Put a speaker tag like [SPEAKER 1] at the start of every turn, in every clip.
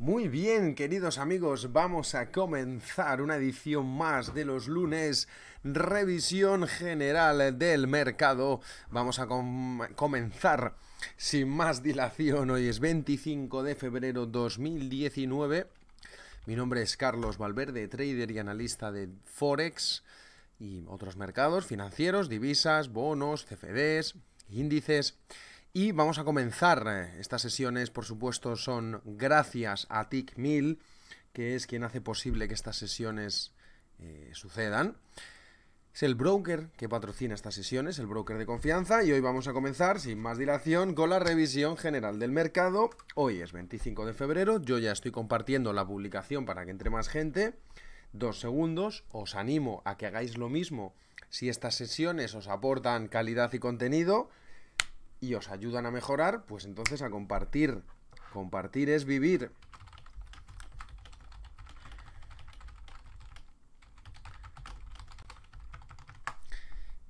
[SPEAKER 1] Muy bien, queridos amigos, vamos a comenzar una edición más de los lunes, revisión general del mercado. Vamos a comenzar sin más dilación. Hoy es 25 de febrero 2019. Mi nombre es Carlos Valverde, trader y analista de Forex y otros mercados financieros, divisas, bonos, CFDs, índices. Y vamos a comenzar. Eh, estas sesiones, por supuesto, son gracias a TickMill, que es quien hace posible que estas sesiones eh, sucedan. Es el broker que patrocina estas sesiones, el broker de confianza, y hoy vamos a comenzar, sin más dilación, con la revisión general del mercado. Hoy es 25 de febrero, yo ya estoy compartiendo la publicación para que entre más gente. Dos segundos, os animo a que hagáis lo mismo si estas sesiones os aportan calidad y contenido y os ayudan a mejorar, pues entonces a compartir. Compartir es vivir.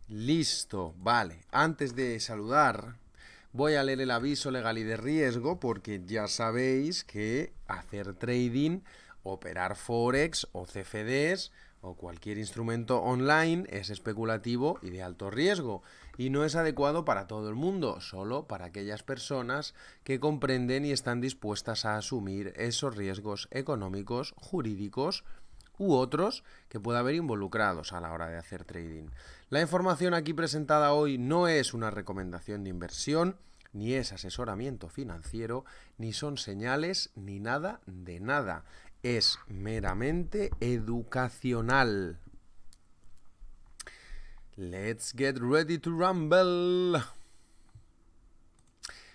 [SPEAKER 1] Listo, vale. Antes de saludar, voy a leer el aviso legal y de riesgo porque ya sabéis que hacer trading, operar forex o CFDs o cualquier instrumento online es especulativo y de alto riesgo y no es adecuado para todo el mundo, solo para aquellas personas que comprenden y están dispuestas a asumir esos riesgos económicos, jurídicos, u otros que pueda haber involucrados a la hora de hacer trading. La información aquí presentada hoy no es una recomendación de inversión, ni es asesoramiento financiero, ni son señales, ni nada de nada. Es meramente educacional, Let's get ready to rumble.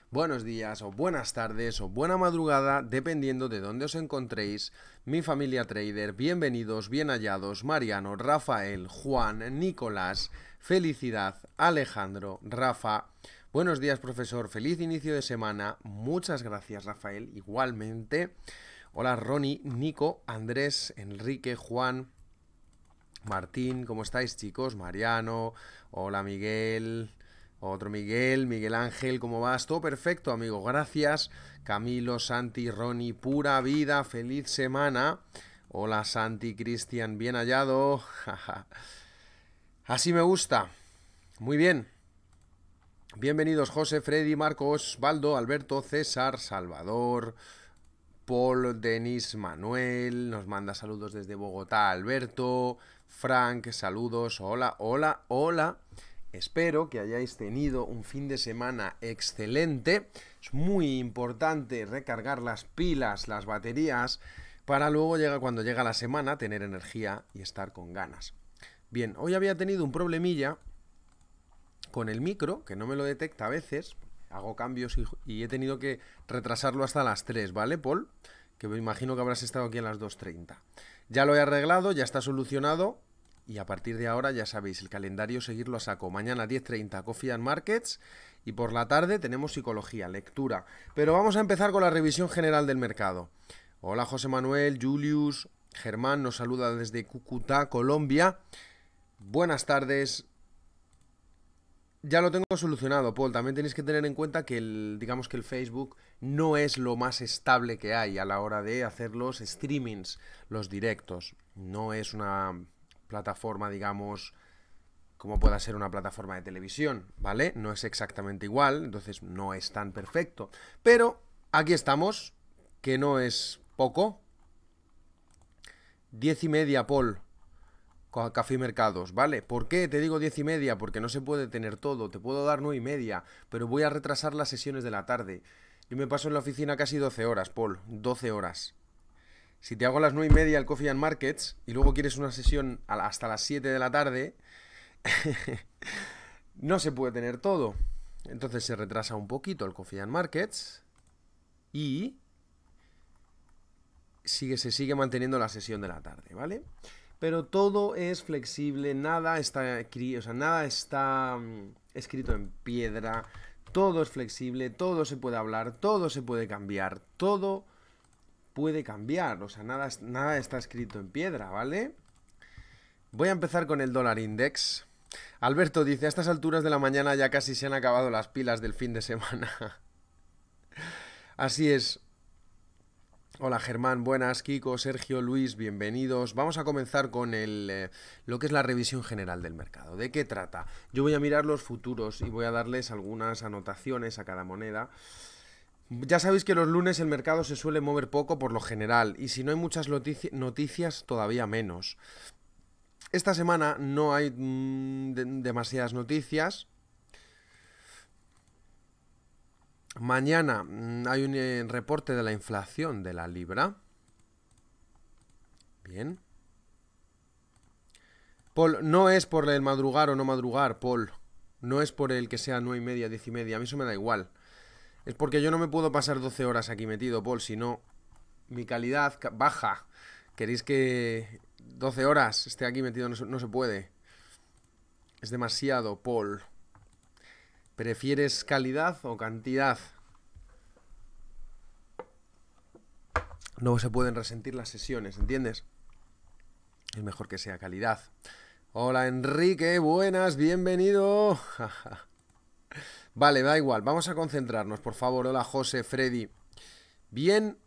[SPEAKER 1] Buenos días o buenas tardes o buena madrugada, dependiendo de dónde os encontréis. Mi familia trader, bienvenidos, bien hallados, Mariano, Rafael, Juan, Nicolás, Felicidad, Alejandro, Rafa. Buenos días, profesor, feliz inicio de semana. Muchas gracias, Rafael, igualmente. Hola, Ronnie, Nico, Andrés, Enrique, Juan, Martín, ¿cómo estáis chicos? Mariano, hola Miguel, otro Miguel, Miguel Ángel, ¿cómo vas? Todo perfecto, amigo, gracias. Camilo, Santi, Ronnie, pura vida, feliz semana. Hola Santi, Cristian, bien hallado. Así me gusta. Muy bien. Bienvenidos José, Freddy, Marcos, Baldo, Alberto, César, Salvador, Paul, Denis, Manuel. Nos manda saludos desde Bogotá, Alberto. Frank, saludos, hola, hola, hola. Espero que hayáis tenido un fin de semana excelente. Es muy importante recargar las pilas, las baterías, para luego cuando llega la semana tener energía y estar con ganas. Bien, hoy había tenido un problemilla con el micro, que no me lo detecta a veces. Hago cambios y, y he tenido que retrasarlo hasta las 3, ¿vale, Paul? Que me imagino que habrás estado aquí a las 2.30. Ya lo he arreglado, ya está solucionado y a partir de ahora, ya sabéis, el calendario seguirlo a saco. Mañana 10.30, Coffee and Markets. Y por la tarde tenemos psicología, lectura. Pero vamos a empezar con la revisión general del mercado. Hola José Manuel, Julius, Germán nos saluda desde Cúcuta, Colombia. Buenas tardes. Ya lo tengo solucionado, Paul. También tenéis que tener en cuenta que digamos que el Facebook no es lo más estable que hay a la hora de hacer los streamings, los directos. No es una plataforma, digamos, como pueda ser una plataforma de televisión, ¿vale? No es exactamente igual, entonces no es tan perfecto. Pero aquí estamos, que no es poco. Diez y media, Paul, con Café Mercados, ¿vale? ¿Por qué te digo diez y media? Porque no se puede tener todo, te puedo dar nueve y media, pero voy a retrasar las sesiones de la tarde. Yo me paso en la oficina casi 12 horas, Paul, 12 horas si te hago a las 9 y media el Coffee and Markets y luego quieres una sesión hasta las 7 de la tarde, no se puede tener todo. Entonces se retrasa un poquito el Coffee and Markets y sigue, se sigue manteniendo la sesión de la tarde, ¿vale? Pero todo es flexible, nada está, o nada está mm, escrito en piedra, todo es flexible, todo se puede hablar, todo se puede cambiar, todo puede cambiar, o sea, nada, nada está escrito en piedra, ¿vale? Voy a empezar con el dólar index. Alberto dice, a estas alturas de la mañana ya casi se han acabado las pilas del fin de semana. Así es. Hola Germán, buenas, Kiko, Sergio, Luis, bienvenidos. Vamos a comenzar con el, eh, lo que es la revisión general del mercado. ¿De qué trata? Yo voy a mirar los futuros y voy a darles algunas anotaciones a cada moneda ya sabéis que los lunes el mercado se suele mover poco por lo general y si no hay muchas noticias todavía menos. Esta semana no hay mm, demasiadas noticias. Mañana mm, hay un eh, reporte de la inflación de la libra. Bien. Paul, no es por el madrugar o no madrugar, Paul. No es por el que sea 9 y media, diez y media. A mí eso me da igual. Es porque yo no me puedo pasar 12 horas aquí metido, Paul, si no, mi calidad baja. ¿Queréis que 12 horas esté aquí metido? No, no se puede. Es demasiado, Paul. ¿Prefieres calidad o cantidad? No se pueden resentir las sesiones, ¿entiendes? Es mejor que sea calidad. Hola Enrique, buenas, bienvenido. Vale, da igual, vamos a concentrarnos, por favor. Hola, José, Freddy. Bien.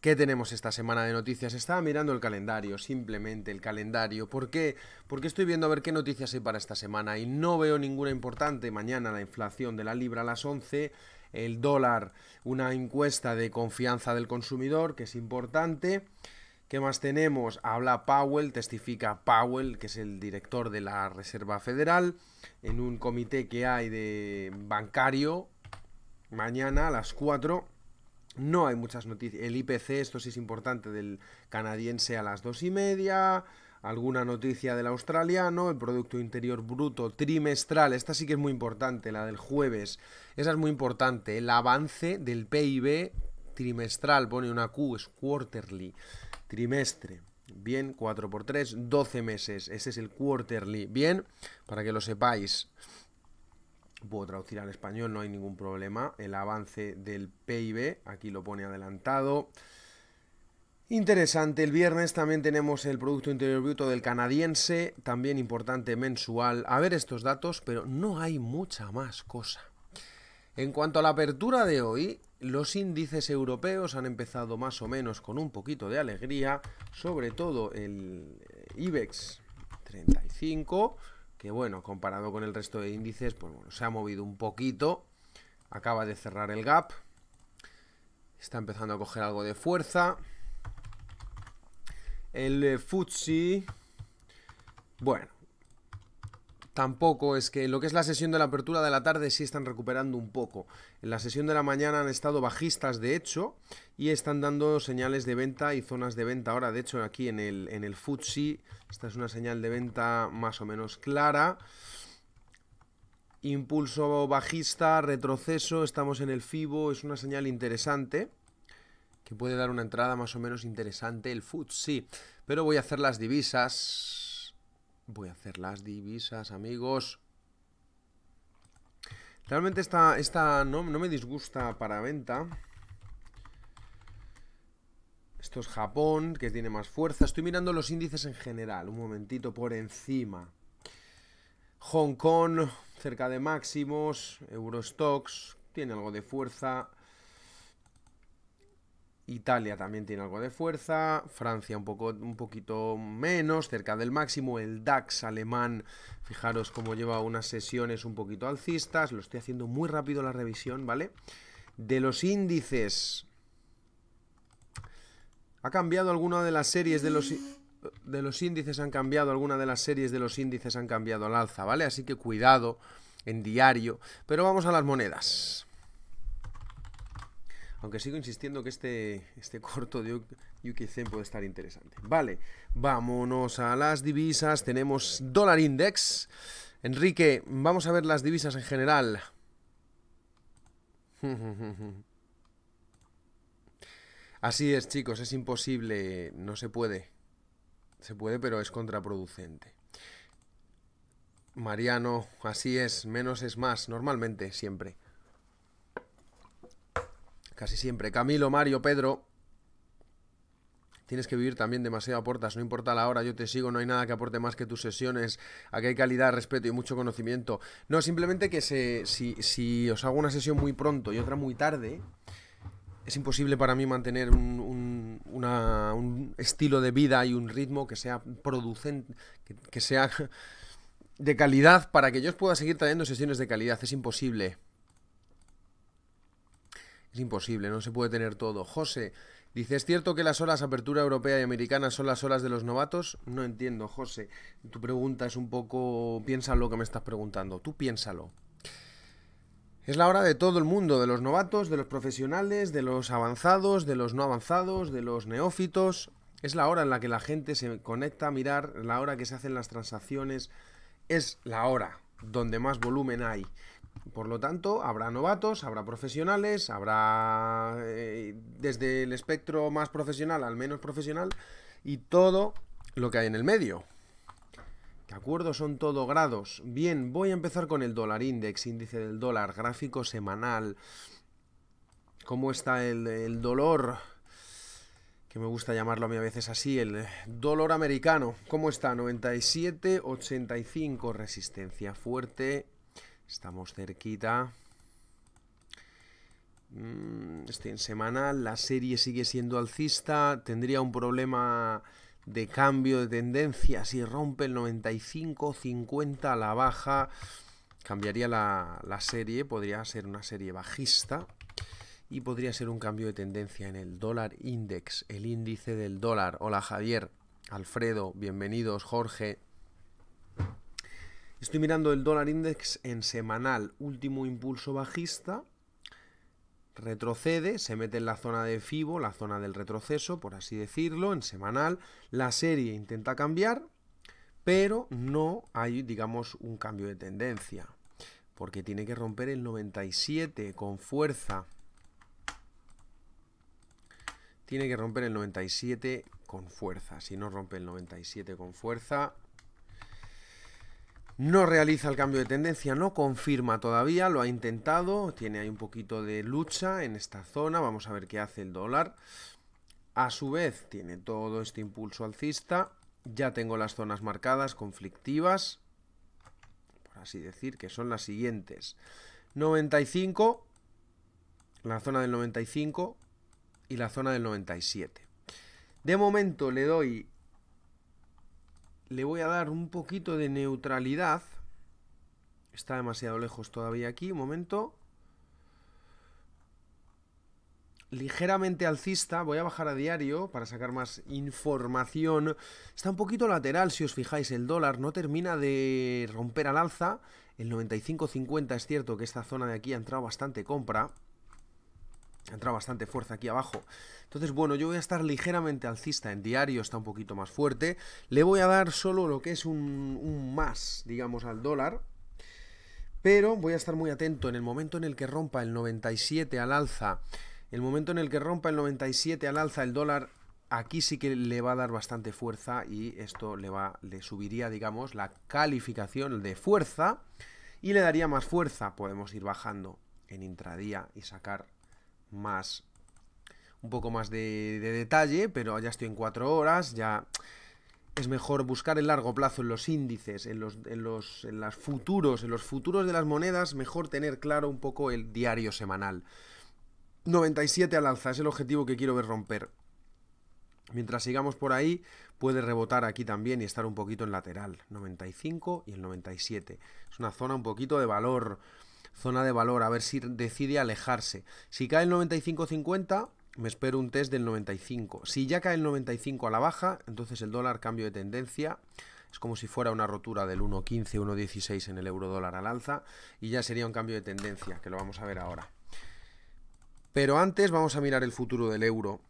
[SPEAKER 1] ¿Qué tenemos esta semana de noticias? Estaba mirando el calendario, simplemente el calendario. ¿Por qué? Porque estoy viendo a ver qué noticias hay para esta semana y no veo ninguna importante. Mañana la inflación de la libra a las 11 el dólar, una encuesta de confianza del consumidor, que es importante. ¿Qué más tenemos? Habla Powell, testifica Powell, que es el director de la Reserva Federal, en un comité que hay de bancario mañana a las 4. No hay muchas noticias. El IPC, esto sí es importante, del canadiense a las 2 y media. Alguna noticia del australiano, el Producto Interior Bruto trimestral, esta sí que es muy importante, la del jueves, esa es muy importante, el avance del PIB trimestral, pone una Q, es quarterly, trimestre. Bien, 4 por 3, 12 meses. ese es el quarterly. Bien, para que lo sepáis. Puedo traducir al español, no hay ningún problema. El avance del PIB, aquí lo pone adelantado. Interesante, el viernes también tenemos el Producto Interior Bruto del canadiense, también importante mensual. A ver estos datos, pero no hay mucha más cosa. En cuanto a la apertura de hoy, los índices europeos han empezado más o menos con un poquito de alegría, sobre todo el eh, IBEX 35, que bueno, comparado con el resto de índices, pues bueno, se ha movido un poquito, acaba de cerrar el gap, está empezando a coger algo de fuerza. El eh, FUTSI, bueno, tampoco es que lo que es la sesión de la apertura de la tarde sí están recuperando un poco. En la sesión de la mañana han estado bajistas de hecho y están dando señales de venta y zonas de venta. Ahora, de hecho, aquí en el, en el esta es una señal de venta más o menos clara. Impulso bajista, retroceso, estamos en el FIBO, es una señal interesante que puede dar una entrada más o menos interesante el Futsi Pero voy a hacer las divisas Voy a hacer las divisas, amigos. Realmente esta, esta no, no me disgusta para venta. Esto es Japón, que tiene más fuerza. Estoy mirando los índices en general, un momentito por encima. Hong Kong, cerca de máximos. Eurostox, tiene algo de fuerza. Italia también tiene algo de fuerza, Francia un, poco, un poquito menos, cerca del máximo, el DAX alemán, fijaros cómo lleva unas sesiones un poquito alcistas, lo estoy haciendo muy rápido la revisión, ¿vale? De los índices, ¿ha cambiado alguna de las series de los... De los índices han cambiado, alguna de las series de los índices han cambiado al alza, ¿vale? Así que cuidado en diario. Pero vamos a las monedas. Aunque sigo insistiendo que este, este corto de Yuki puede estar interesante. Vale, vámonos a las divisas. Tenemos dólar index. Enrique, vamos a ver las divisas en general. Así es, chicos, es imposible, no se puede. Se puede, pero es contraproducente. Mariano, así es, menos es más, normalmente, siempre. Casi siempre. Camilo, Mario, Pedro. Tienes que vivir también demasiado aportas, puertas, no importa la hora, yo te sigo, no hay nada que aporte más que tus sesiones. Aquí hay calidad, respeto y mucho conocimiento. No, simplemente que se, si, si os hago una sesión muy pronto y otra muy tarde, es imposible para mí mantener un, estilo de vida y un ritmo que sea que sea de calidad para que yo os pueda seguir trayendo sesiones de calidad. Es imposible. Es imposible, no se puede tener todo. José, dice, ¿es cierto que las horas apertura europea y americana son las horas de los novatos? No entiendo, José. Tu pregunta es un poco, piénsalo que me estás preguntando. Tú piénsalo. Es la hora de todo el mundo, de los novatos, de los profesionales, de los avanzados, de los no avanzados, de los neófitos. Es la hora en la que la gente se conecta a mirar, la hora que se hacen las transacciones. Es la hora donde más volumen hay. Por lo tanto, habrá novatos, habrá profesionales, habrá eh, desde el espectro más profesional al menos profesional y todo lo que hay en el medio. ¿De acuerdo? Son todo grados. Bien, voy a empezar con el dólar index, índice del dólar, gráfico semanal. ¿Cómo está el, el dolor? que me gusta llamarlo a mí a veces así, el dolor americano. ¿Cómo está? 97, 85, resistencia fuerte, Estamos cerquita. Mm, estoy en semanal, la serie sigue siendo alcista, tendría un problema de cambio de tendencia si rompe el 95-50 a la baja, cambiaría la, la serie, podría ser una serie bajista y podría ser un cambio de tendencia en el dólar index, el índice del dólar. Hola Javier, Alfredo, bienvenidos Jorge, Estoy mirando el dólar index en semanal, último impulso bajista, retrocede, se mete en la zona de FIBO, la zona del retroceso, por así decirlo, en semanal, la serie intenta cambiar, pero no hay, digamos, un cambio de tendencia, porque tiene que romper el 97 con fuerza. Tiene que romper el 97 con fuerza. Si no rompe el 97 con fuerza, no realiza el cambio de tendencia, no confirma todavía, lo ha intentado, tiene ahí un poquito de lucha en esta zona, vamos a ver qué hace el dólar. A su vez tiene todo este impulso alcista, ya tengo las zonas marcadas, conflictivas, por así decir, que son las siguientes. 95, la zona del 95 y la zona del 97. De momento le doy le voy a dar un poquito de neutralidad. Está demasiado lejos todavía aquí, un momento. Ligeramente alcista, voy a bajar a diario para sacar más información. Está un poquito lateral, si os fijáis, el dólar no termina de romper al alza. El 95.50 es cierto que esta zona de aquí ha entrado bastante compra entra bastante fuerza aquí abajo. Entonces, bueno, yo voy a estar ligeramente alcista. En diario está un poquito más fuerte. Le voy a dar solo lo que es un, más, digamos, al dólar. Pero voy a estar muy atento en el momento en el que rompa el 97 al alza. El momento en el que rompa el 97 al alza el dólar, aquí sí que le va a dar bastante fuerza y esto le, va, le subiría, digamos, la calificación de fuerza y le daría más fuerza. Podemos ir bajando en intradía y sacar más un poco más de, detalle, pero ya estoy en cuatro horas, ya es mejor buscar el largo plazo en los índices, en los, futuros, en los futuros de las monedas, mejor tener claro un poco el diario semanal. 97 al alza, es el objetivo que quiero ver romper. Mientras sigamos por ahí, puede rebotar aquí también y estar un poquito en lateral. 95 y el 97. Es una zona un poquito de valor zona de valor, a ver si decide alejarse. Si cae el 95.50, me espero un test del 95. Si ya cae el 95 a la baja, entonces el dólar cambio de tendencia. Es como si fuera una rotura del 1.15, 1.16 en el euro dólar al alza y ya sería un cambio de tendencia, que lo vamos a ver ahora. Pero antes vamos a mirar el futuro del euro.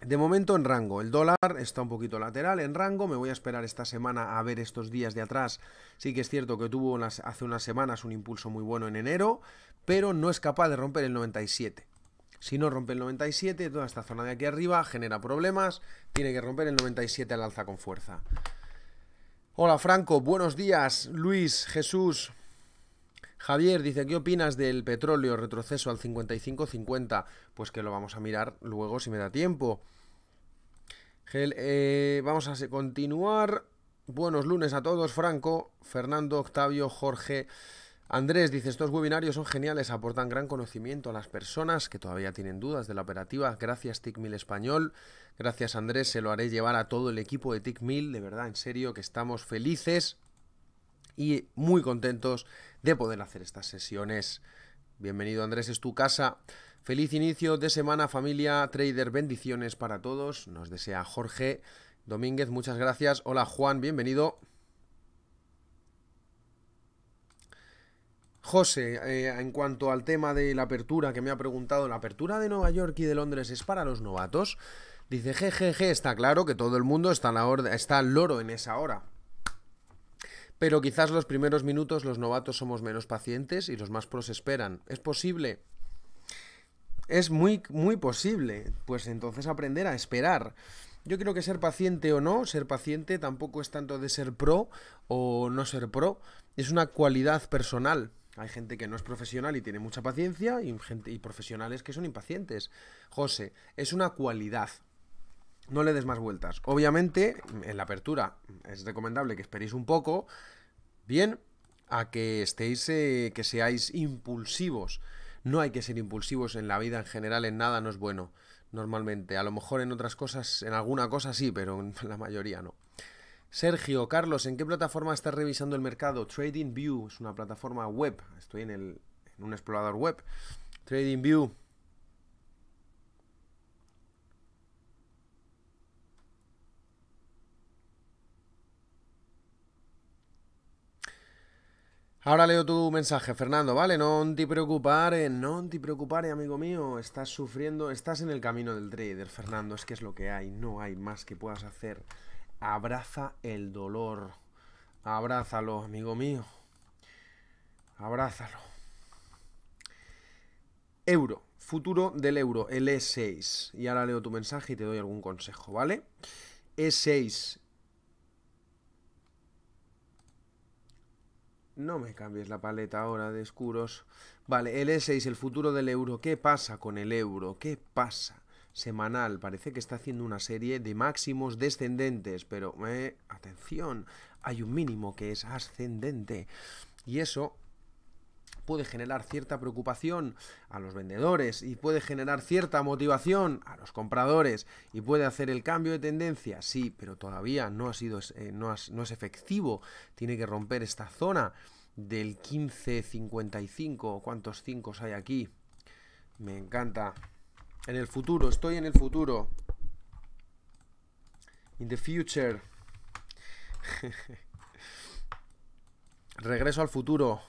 [SPEAKER 1] De momento en rango, el dólar está un poquito lateral en rango, me voy a esperar esta semana a ver estos días de atrás. Sí que es cierto que tuvo hace unas semanas un impulso muy bueno en enero, pero no es capaz de romper el 97. Si no rompe el 97, toda esta zona de aquí arriba genera problemas, tiene que romper el 97 al alza con fuerza. Hola Franco, buenos días, Luis, Jesús, Javier dice, ¿qué opinas del petróleo retroceso al 55-50? Pues que lo vamos a mirar luego si me da tiempo. Eh, vamos a continuar. Buenos lunes a todos, Franco, Fernando, Octavio, Jorge. Andrés dice, estos webinarios son geniales, aportan gran conocimiento a las personas que todavía tienen dudas de la operativa. Gracias TICMIL Español, gracias Andrés, se lo haré llevar a todo el equipo de TICMIL, de verdad, en serio, que estamos felices y muy contentos de poder hacer estas sesiones. Bienvenido Andrés, es tu casa. Feliz inicio de semana familia Trader, bendiciones para todos. Nos desea Jorge Domínguez, muchas gracias. Hola Juan, bienvenido. José, eh, en cuanto al tema de la apertura que me ha preguntado, la apertura de Nueva York y de Londres es para los novatos. Dice, jejeje, está claro que todo el mundo está, la está al loro en esa hora. Pero quizás los primeros minutos los novatos somos menos pacientes y los más pros esperan. ¿Es posible? Es muy, muy posible. Pues entonces aprender a esperar. Yo creo que ser paciente o no, ser paciente tampoco es tanto de ser pro o no ser pro, es una cualidad personal. Hay gente que no es profesional y tiene mucha paciencia y, y profesionales que son impacientes. José, es una cualidad, no le des más vueltas. Obviamente, en la apertura es recomendable que esperéis un poco, bien, a que estéis, eh, que seáis impulsivos. No hay que ser impulsivos en la vida en general, en nada no es bueno, normalmente. A lo mejor en otras cosas, en alguna cosa sí, pero en la mayoría no. Sergio, Carlos, ¿en qué plataforma estás revisando el mercado? TradingView es una plataforma web. Estoy en, en un explorador web. TradingView Ahora leo tu mensaje, Fernando, ¿vale? No te preocupare, no te preocupare, amigo mío. Estás sufriendo, estás en el camino del trader, Fernando. Es que es lo que hay, no hay más que puedas hacer. Abraza el dolor. Abrázalo, amigo mío. Abrázalo. Euro, futuro del euro, el E6. Y ahora leo tu mensaje y te doy algún consejo, ¿vale? E6, No me cambies la paleta ahora de escuros. Vale, el E6, el futuro del euro. ¿Qué pasa con el euro? ¿Qué pasa? Semanal, parece que está haciendo una serie de máximos descendentes, pero, eh, atención, hay un mínimo que es ascendente. Y eso puede generar cierta preocupación a los vendedores y puede generar cierta motivación a los compradores y puede hacer el cambio de tendencia, sí, pero todavía no ha sido eh, no, es efectivo, tiene que romper esta zona del 15.55, ¿cuántos 5 hay aquí? Me encanta. En el futuro, estoy en el futuro. In the future. Regreso al futuro.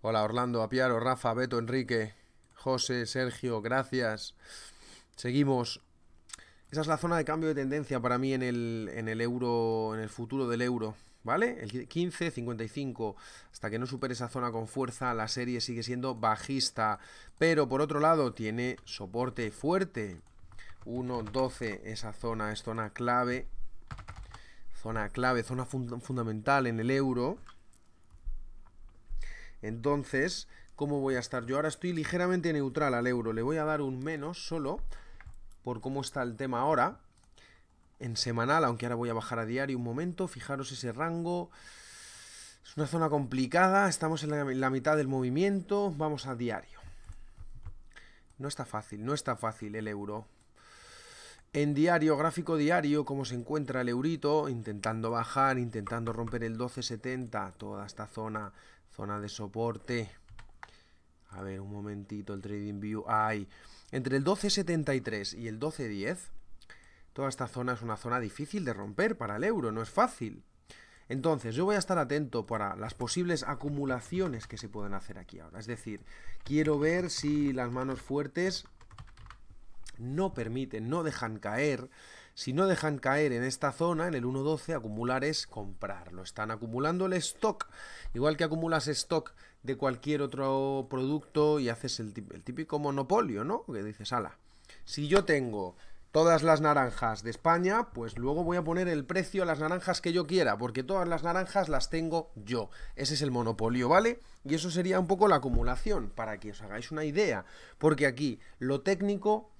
[SPEAKER 1] Hola Orlando, Apiaro, Rafa, Beto, Enrique, José, Sergio, gracias. Seguimos. Esa es la zona de cambio de tendencia para mí en el, euro, en el futuro del euro. ¿Vale? El 15, 55. Hasta que no supere esa zona con fuerza, la serie sigue siendo bajista. Pero por otro lado, tiene soporte fuerte. 12. esa zona es zona clave. Zona clave, zona fundamental en el euro. Entonces, ¿cómo voy a estar? Yo ahora estoy ligeramente neutral al euro. Le voy a dar un menos solo por cómo está el tema ahora. En semanal, aunque ahora voy a bajar a diario un momento. Fijaros ese rango. Es una zona complicada. Estamos en la, mitad del movimiento. Vamos a diario. No está fácil, no está fácil el euro. En diario, gráfico diario, cómo se encuentra el eurito, intentando bajar, intentando romper el 1270, toda esta zona Zona de soporte. A ver, un momentito, el Trading View. hay entre el 12.73 y el 12.10, toda esta zona es una zona difícil de romper para el euro, no es fácil. Entonces, yo voy a estar atento para las posibles acumulaciones que se pueden hacer aquí ahora. Es decir, quiero ver si las manos fuertes no permiten, no dejan caer si no dejan caer en esta zona, en el 1.12, acumular es comprar. Lo están acumulando el stock. Igual que acumulas stock de cualquier otro producto y haces el, típico monopolio, ¿no? Que dices, ala, si yo tengo todas las naranjas de España, pues luego voy a poner el precio a las naranjas que yo quiera, porque todas las naranjas las tengo yo. Ese es el monopolio, ¿vale? Y eso sería un poco la acumulación, para que os hagáis una idea. Porque aquí lo técnico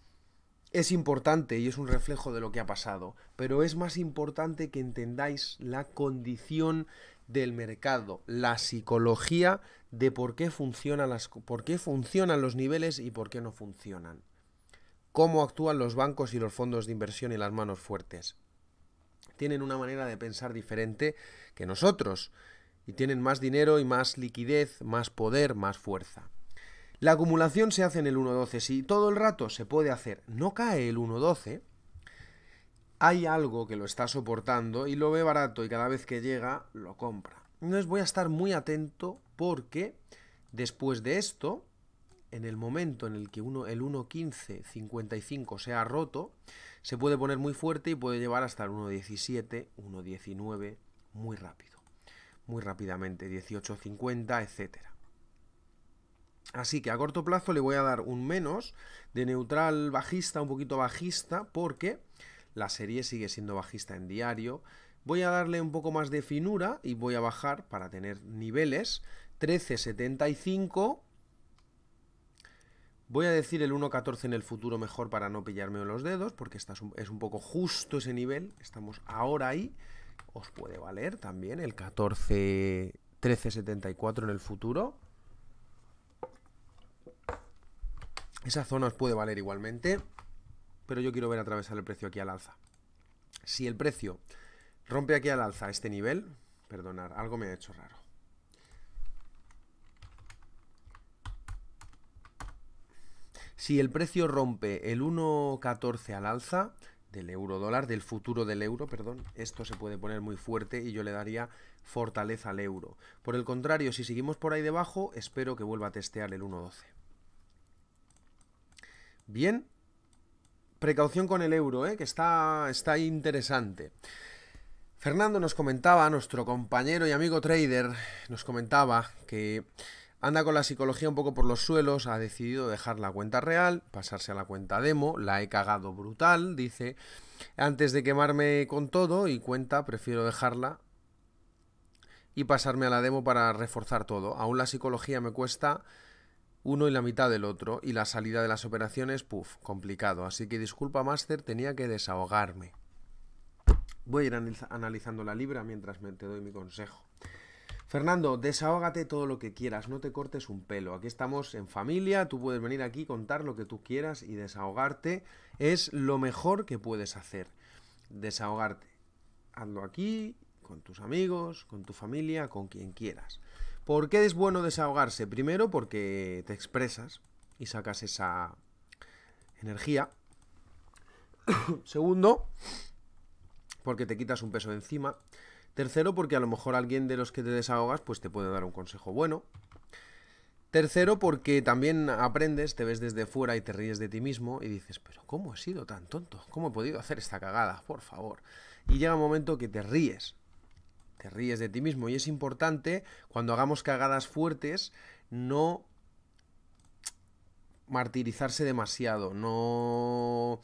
[SPEAKER 1] es importante y es un reflejo de lo que ha pasado, pero es más importante que entendáis la condición del mercado, la psicología de por qué, funcionan las, por qué funcionan los niveles y por qué no funcionan. Cómo actúan los bancos y los fondos de inversión y las manos fuertes. Tienen una manera de pensar diferente que nosotros y tienen más dinero y más liquidez, más poder, más fuerza. La acumulación se hace en el 1.12. Si todo el rato se puede hacer, no cae el 1.12, hay algo que lo está soportando y lo ve barato y cada vez que llega lo compra. Entonces voy a estar muy atento porque después de esto, en el momento en el que uno, el 1.15.55 se ha roto, se puede poner muy fuerte y puede llevar hasta el 1.17, 1.19 muy rápido, muy rápidamente, 18.50, etcétera. Así que a corto plazo le voy a dar un menos de neutral bajista, un poquito bajista, porque la serie sigue siendo bajista en diario. Voy a darle un poco más de finura y voy a bajar para tener niveles 1375. Voy a decir el 1.14 en el futuro mejor para no pillarme los dedos, porque es, un, poco justo ese nivel. Estamos ahora ahí. Os puede valer también el 14 1374 en el futuro. Esa zona os puede valer igualmente, pero yo quiero ver atravesar el precio aquí al alza. Si el precio rompe aquí al alza este nivel, perdonar, algo me ha hecho raro. Si el precio rompe el 1.14 al alza del euro dólar, del futuro del euro, perdón, esto se puede poner muy fuerte y yo le daría fortaleza al euro. Por el contrario, si seguimos por ahí debajo, espero que vuelva a testear el 1.12. Bien. Precaución con el euro, eh, que está, está interesante. Fernando nos comentaba, nuestro compañero y amigo trader, nos comentaba que anda con la psicología un poco por los suelos, ha decidido dejar la cuenta real, pasarse a la cuenta demo, la he cagado brutal, dice, antes de quemarme con todo y cuenta, prefiero dejarla y pasarme a la demo para reforzar todo. Aún la psicología me cuesta uno y la mitad del otro, y la salida de las operaciones, puff, complicado. Así que disculpa, máster, tenía que desahogarme. Voy a ir analizando la libra mientras me te doy mi consejo. Fernando, desahógate todo lo que quieras, no te cortes un pelo. Aquí estamos en familia, tú puedes venir aquí, contar lo que tú quieras y desahogarte es lo mejor que puedes hacer. Desahogarte. Hazlo aquí, con tus amigos, con tu familia, con quien quieras. ¿Por qué es bueno desahogarse? Primero porque te expresas y sacas esa energía. Segundo, porque te quitas un peso de encima. Tercero, porque a lo mejor alguien de los que te desahogas pues te puede dar un consejo bueno. Tercero, porque también aprendes, te ves desde fuera y te ríes de ti mismo y dices, pero ¿cómo he sido tan tonto? ¿Cómo he podido hacer esta cagada? Por favor. Y llega un momento que te ríes te ríes de ti mismo. Y es importante, cuando hagamos cagadas fuertes, no martirizarse demasiado, no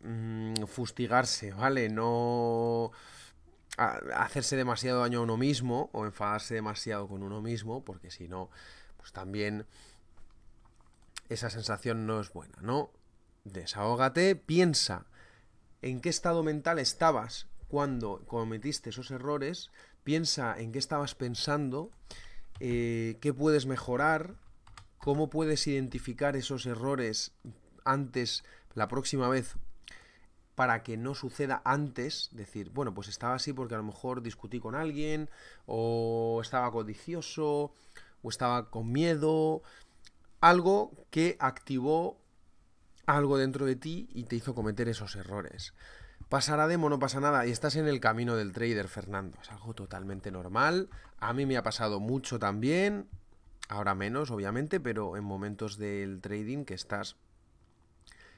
[SPEAKER 1] mm, fustigarse, ¿vale? No hacerse demasiado daño a uno mismo o enfadarse demasiado con uno mismo, porque si no, pues también esa sensación no es buena, ¿no? Desahógate, piensa en qué estado mental estabas cuando cometiste esos errores, piensa en qué estabas pensando, eh, qué puedes mejorar, cómo puedes identificar esos errores antes, la próxima vez, para que no suceda antes, decir, bueno, pues estaba así porque a lo mejor discutí con alguien, o estaba codicioso, o estaba con miedo, algo que activó algo dentro de ti y te hizo cometer esos errores pasará demo, no pasa nada. Y estás en el camino del trader, Fernando. Es algo totalmente normal. A mí me ha pasado mucho también. Ahora menos, obviamente, pero en momentos del trading que estás.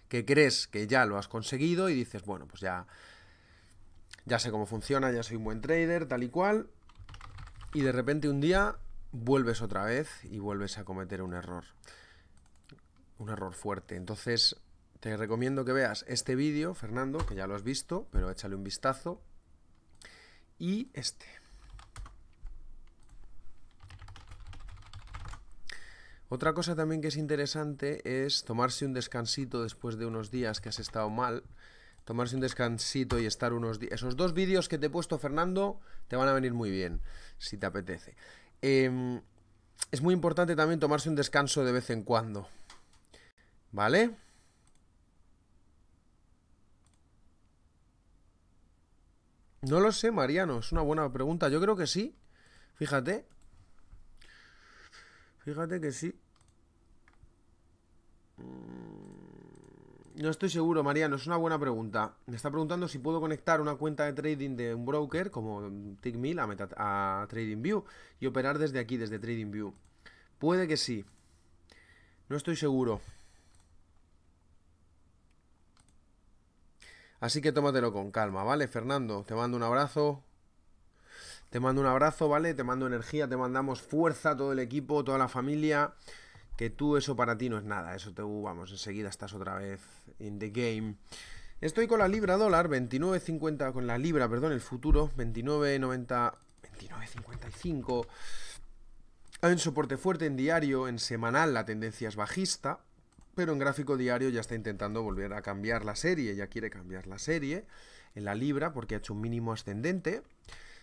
[SPEAKER 1] que crees que ya lo has conseguido y dices, bueno, pues ya. Ya sé cómo funciona, ya soy un buen trader, tal y cual. Y de repente un día vuelves otra vez y vuelves a cometer un error. Un error fuerte. Entonces, te recomiendo que veas este vídeo, Fernando, que ya lo has visto, pero échale un vistazo. Y este. Otra cosa también que es interesante es tomarse un descansito después de unos días que has estado mal. Tomarse un descansito y estar unos días. Esos dos vídeos que te he puesto, Fernando, te van a venir muy bien, si te apetece. Em, es muy importante también tomarse un descanso de vez en cuando. ¿Vale? No lo sé, Mariano, es una buena pregunta. Yo creo que sí. Fíjate. Fíjate que sí. Mm, no estoy seguro, Mariano, es una buena pregunta. Me está preguntando si puedo conectar una cuenta de trading de un broker como TickMill a, a TradingView y operar desde aquí, desde TradingView. Puede que sí. No estoy seguro. Así que tómatelo con calma, ¿vale, Fernando? Te mando un abrazo. Te mando un abrazo, ¿vale? Te mando energía, te mandamos fuerza, todo el equipo, toda la familia. Que tú eso para ti no es nada. Eso te, vamos, enseguida estás otra vez in the game. Estoy con la libra dólar, 29.50, con la libra, perdón, el futuro, 29.90, 29.55. Hay un soporte fuerte en diario, en semanal la tendencia es bajista pero en gráfico diario ya está intentando volver a cambiar la serie, ya quiere cambiar la serie en la libra porque ha hecho un mínimo ascendente.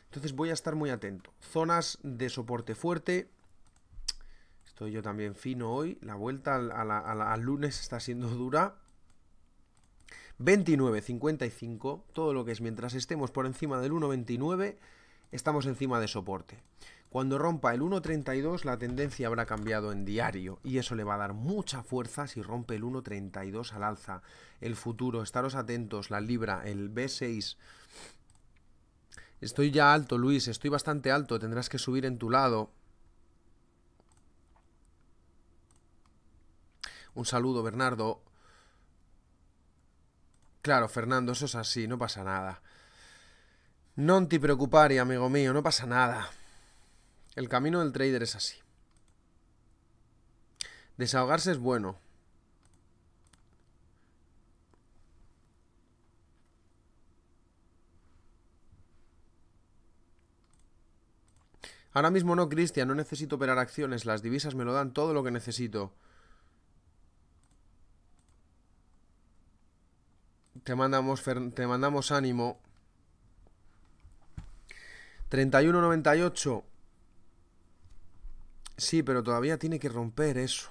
[SPEAKER 1] Entonces voy a estar muy atento. Zonas de soporte fuerte. Estoy yo también fino hoy. La vuelta al, lunes está siendo dura. 29.55, todo lo que es mientras estemos por encima del 1,29, estamos encima de soporte. Cuando rompa el 1.32 la tendencia habrá cambiado en diario y eso le va a dar mucha fuerza si rompe el 1.32 al alza. El futuro, estaros atentos, la libra, el B6. Estoy ya alto, Luis, estoy bastante alto, tendrás que subir en tu lado. Un saludo, Bernardo. Claro, Fernando, eso es así, no pasa nada. No te preocupar, amigo mío, no pasa nada. El camino del trader es así. Desahogarse es bueno. Ahora mismo no, Cristian, no necesito operar acciones. Las divisas me lo dan todo lo que necesito. Te mandamos, te mandamos ánimo. 31.98. Sí, pero todavía tiene que romper eso.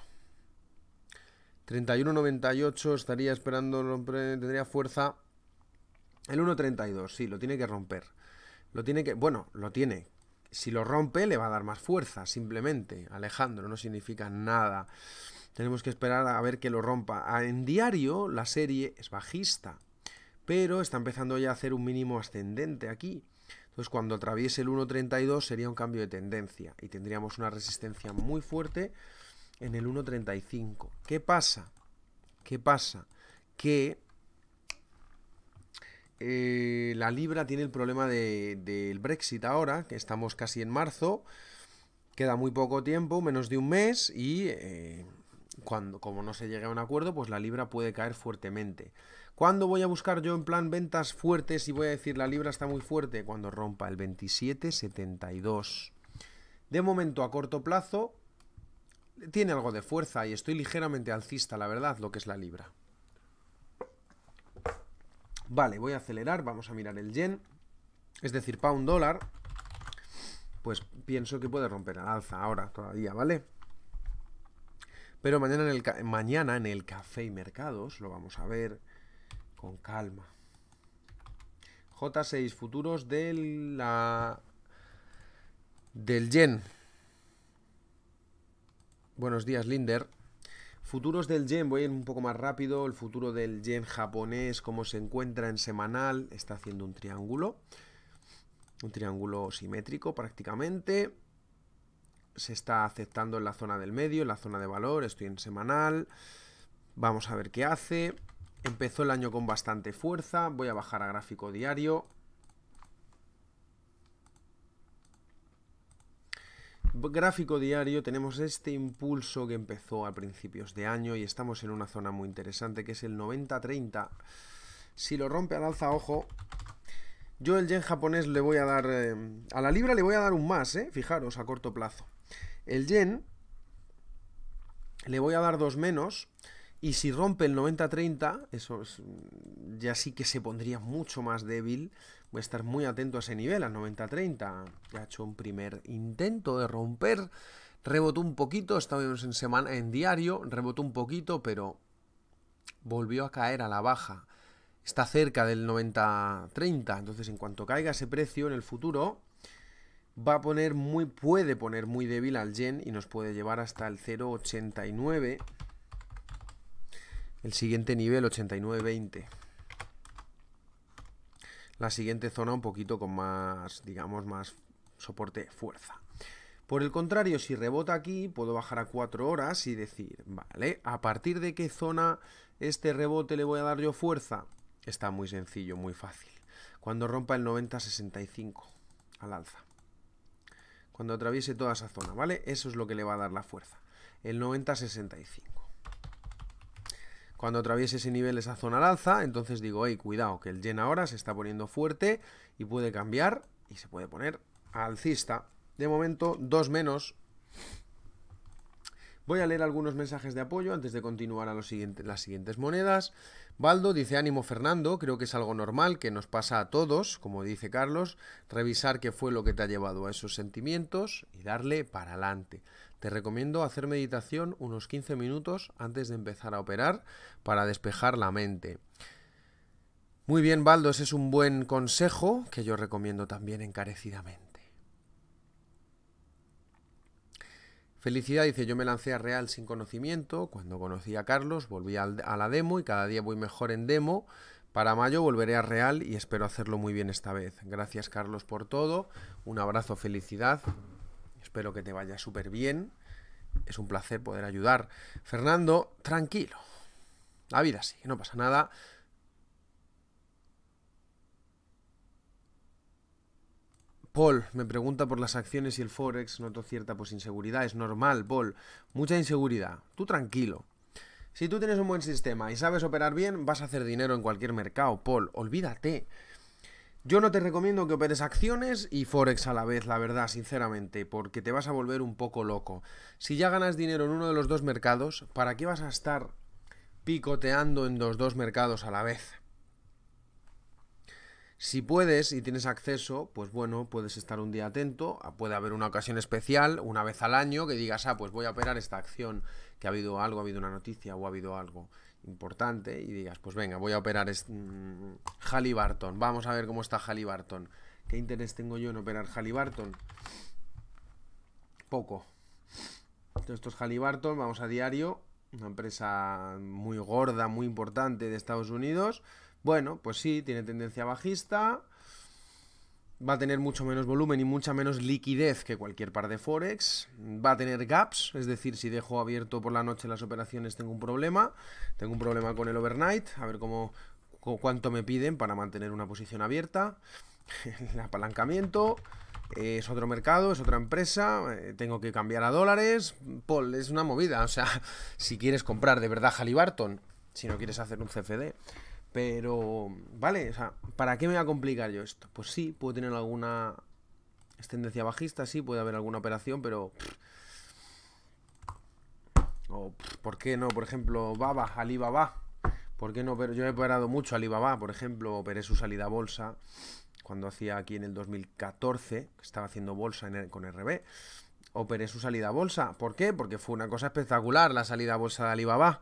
[SPEAKER 1] 31.98 estaría esperando romper, tendría fuerza. El 1.32, sí, lo tiene que romper. Lo tiene que, bueno, lo tiene. Si lo rompe le va a dar más fuerza, simplemente. Alejandro, no significa nada. Tenemos que esperar a ver que lo rompa. Ah, en diario la serie es bajista, pero está empezando ya a hacer un mínimo ascendente aquí. Entonces cuando atraviese el 1.32 sería un cambio de tendencia y tendríamos una resistencia muy fuerte en el 1.35. ¿Qué pasa? ¿Qué pasa? Que eh, la libra tiene el problema del Brexit ahora, que estamos casi en marzo, queda muy poco tiempo, menos de un mes, y eh, cuando, como no se llegue a un acuerdo, pues la libra puede caer fuertemente. ¿Cuándo voy a buscar yo en plan ventas fuertes y voy a decir la libra está muy fuerte? Cuando rompa el 27,72. De momento a corto plazo tiene algo de fuerza y estoy ligeramente alcista, la verdad, lo que es la libra. Vale, voy a acelerar, vamos a mirar el yen, es decir, un dólar, pues pienso que puede romper al alza ahora todavía, ¿vale? Pero mañana en el, mañana en el café y mercados lo vamos a ver con calma. J6, futuros de la... del yen. Buenos días, Linder. Futuros del yen, voy a ir un poco más rápido. El futuro del yen japonés, cómo se encuentra en semanal, está haciendo un triángulo. Un triángulo simétrico prácticamente. Se está aceptando en la zona del medio, en la zona de valor. Estoy en semanal. Vamos a ver qué hace. Empezó el año con bastante fuerza. Voy a bajar a gráfico diario. Gráfico diario tenemos este impulso que empezó a principios de año y estamos en una zona muy interesante que es el 90-30. Si lo rompe al alza, ojo, yo el yen japonés le voy a dar... Eh, a la libra le voy a dar un más, eh, Fijaros, a corto plazo. El yen le voy a dar dos menos y si rompe el 90-30, eso mm, ya sí que se pondría mucho más débil. Voy a estar muy atento a ese nivel, al 90-30. Ha hecho un primer intento de romper. Rebotó un poquito, estábamos en semana en diario, rebotó un poquito, pero volvió a caer a la baja. Está cerca del 90-30, entonces en cuanto caiga ese precio en el futuro, va a poner muy puede poner muy débil al yen y nos puede llevar hasta el 0.89 el siguiente nivel 89-20. La siguiente zona un poquito con más, digamos, más soporte fuerza. Por el contrario, si rebota aquí, puedo bajar a 4 horas y decir, vale, ¿a partir de qué zona este rebote le voy a dar yo fuerza? Está muy sencillo, muy fácil. Cuando rompa el 90-65 al alza. Cuando atraviese toda esa zona, ¿vale? Eso es lo que le va a dar la fuerza. El 90-65. Cuando atraviese ese nivel, esa zona al alza, entonces digo, hey, cuidado, que el yen ahora se está poniendo fuerte y puede cambiar y se puede poner alcista. De momento, dos menos Voy a leer algunos mensajes de apoyo antes de continuar a las siguientes monedas. Baldo dice ánimo Fernando, creo que es algo normal que nos pasa a todos, como dice Carlos, revisar qué fue lo que te ha llevado a esos sentimientos y darle para adelante. Te recomiendo hacer meditación unos 15 minutos antes de empezar a operar para despejar la mente. Muy bien, Baldo, ese es un buen consejo que yo recomiendo también encarecidamente. Felicidad dice, yo me lancé a Real sin conocimiento, cuando conocí a Carlos volví a la demo y cada día voy mejor en demo. Para mayo volveré a Real y espero hacerlo muy bien esta vez. Gracias Carlos por todo, un abrazo, felicidad, espero que te vaya súper bien, es un placer poder ayudar. Fernando, tranquilo, la vida sí, no pasa nada. Paul me pregunta por las acciones y el Forex. Noto cierta pues inseguridad. Es normal, Paul. Mucha inseguridad. Tú tranquilo. Si tú tienes un buen sistema y sabes operar bien, vas a hacer dinero en cualquier mercado, Paul. Olvídate. Yo no te recomiendo que operes acciones y forex a la vez, la verdad, sinceramente, porque te vas a volver un poco loco. Si ya ganas dinero en uno de los dos mercados, ¿para qué vas a estar picoteando en los dos mercados a la vez? Si puedes y tienes acceso, pues bueno, puedes estar un día atento, ah, puede haber una ocasión especial, una vez al año, que digas, ah, pues voy a operar esta acción, que ha habido algo, ha habido una noticia o ha habido algo importante, y digas, pues venga, voy a operar mm, Halliburton, vamos a ver cómo está Halliburton. ¿Qué interés tengo yo en operar Halliburton? Poco. Entonces, esto es Halliburton, vamos a diario, una empresa muy gorda, muy importante de Estados Unidos bueno, pues sí, tiene tendencia bajista. Va a tener mucho menos volumen y mucha menos liquidez que cualquier par de Forex. Va a tener gaps, es decir, si dejo abierto por la noche las operaciones tengo un problema. Tengo un problema con el overnight, a ver cómo, cuánto me piden para mantener una posición abierta. el apalancamiento eh, es otro mercado, es otra empresa, eh, tengo que cambiar a dólares. Paul, es una movida. O sea, si quieres comprar de verdad Halliburton, si no quieres hacer un CFD. Pero, vale, o sea, ¿para qué me va a complicar yo esto? Pues sí, puedo tener alguna tendencia bajista, sí, puede haber alguna operación, pero... O, ¿por qué no? Por ejemplo, Baba, Alibaba. ¿Por qué no? Pero yo he operado mucho Alibaba, por ejemplo, operé su salida bolsa cuando hacía aquí en el 2014, que estaba haciendo bolsa con RB. Operé su salida bolsa. ¿Por qué? Porque fue una cosa espectacular la salida bolsa de Alibaba.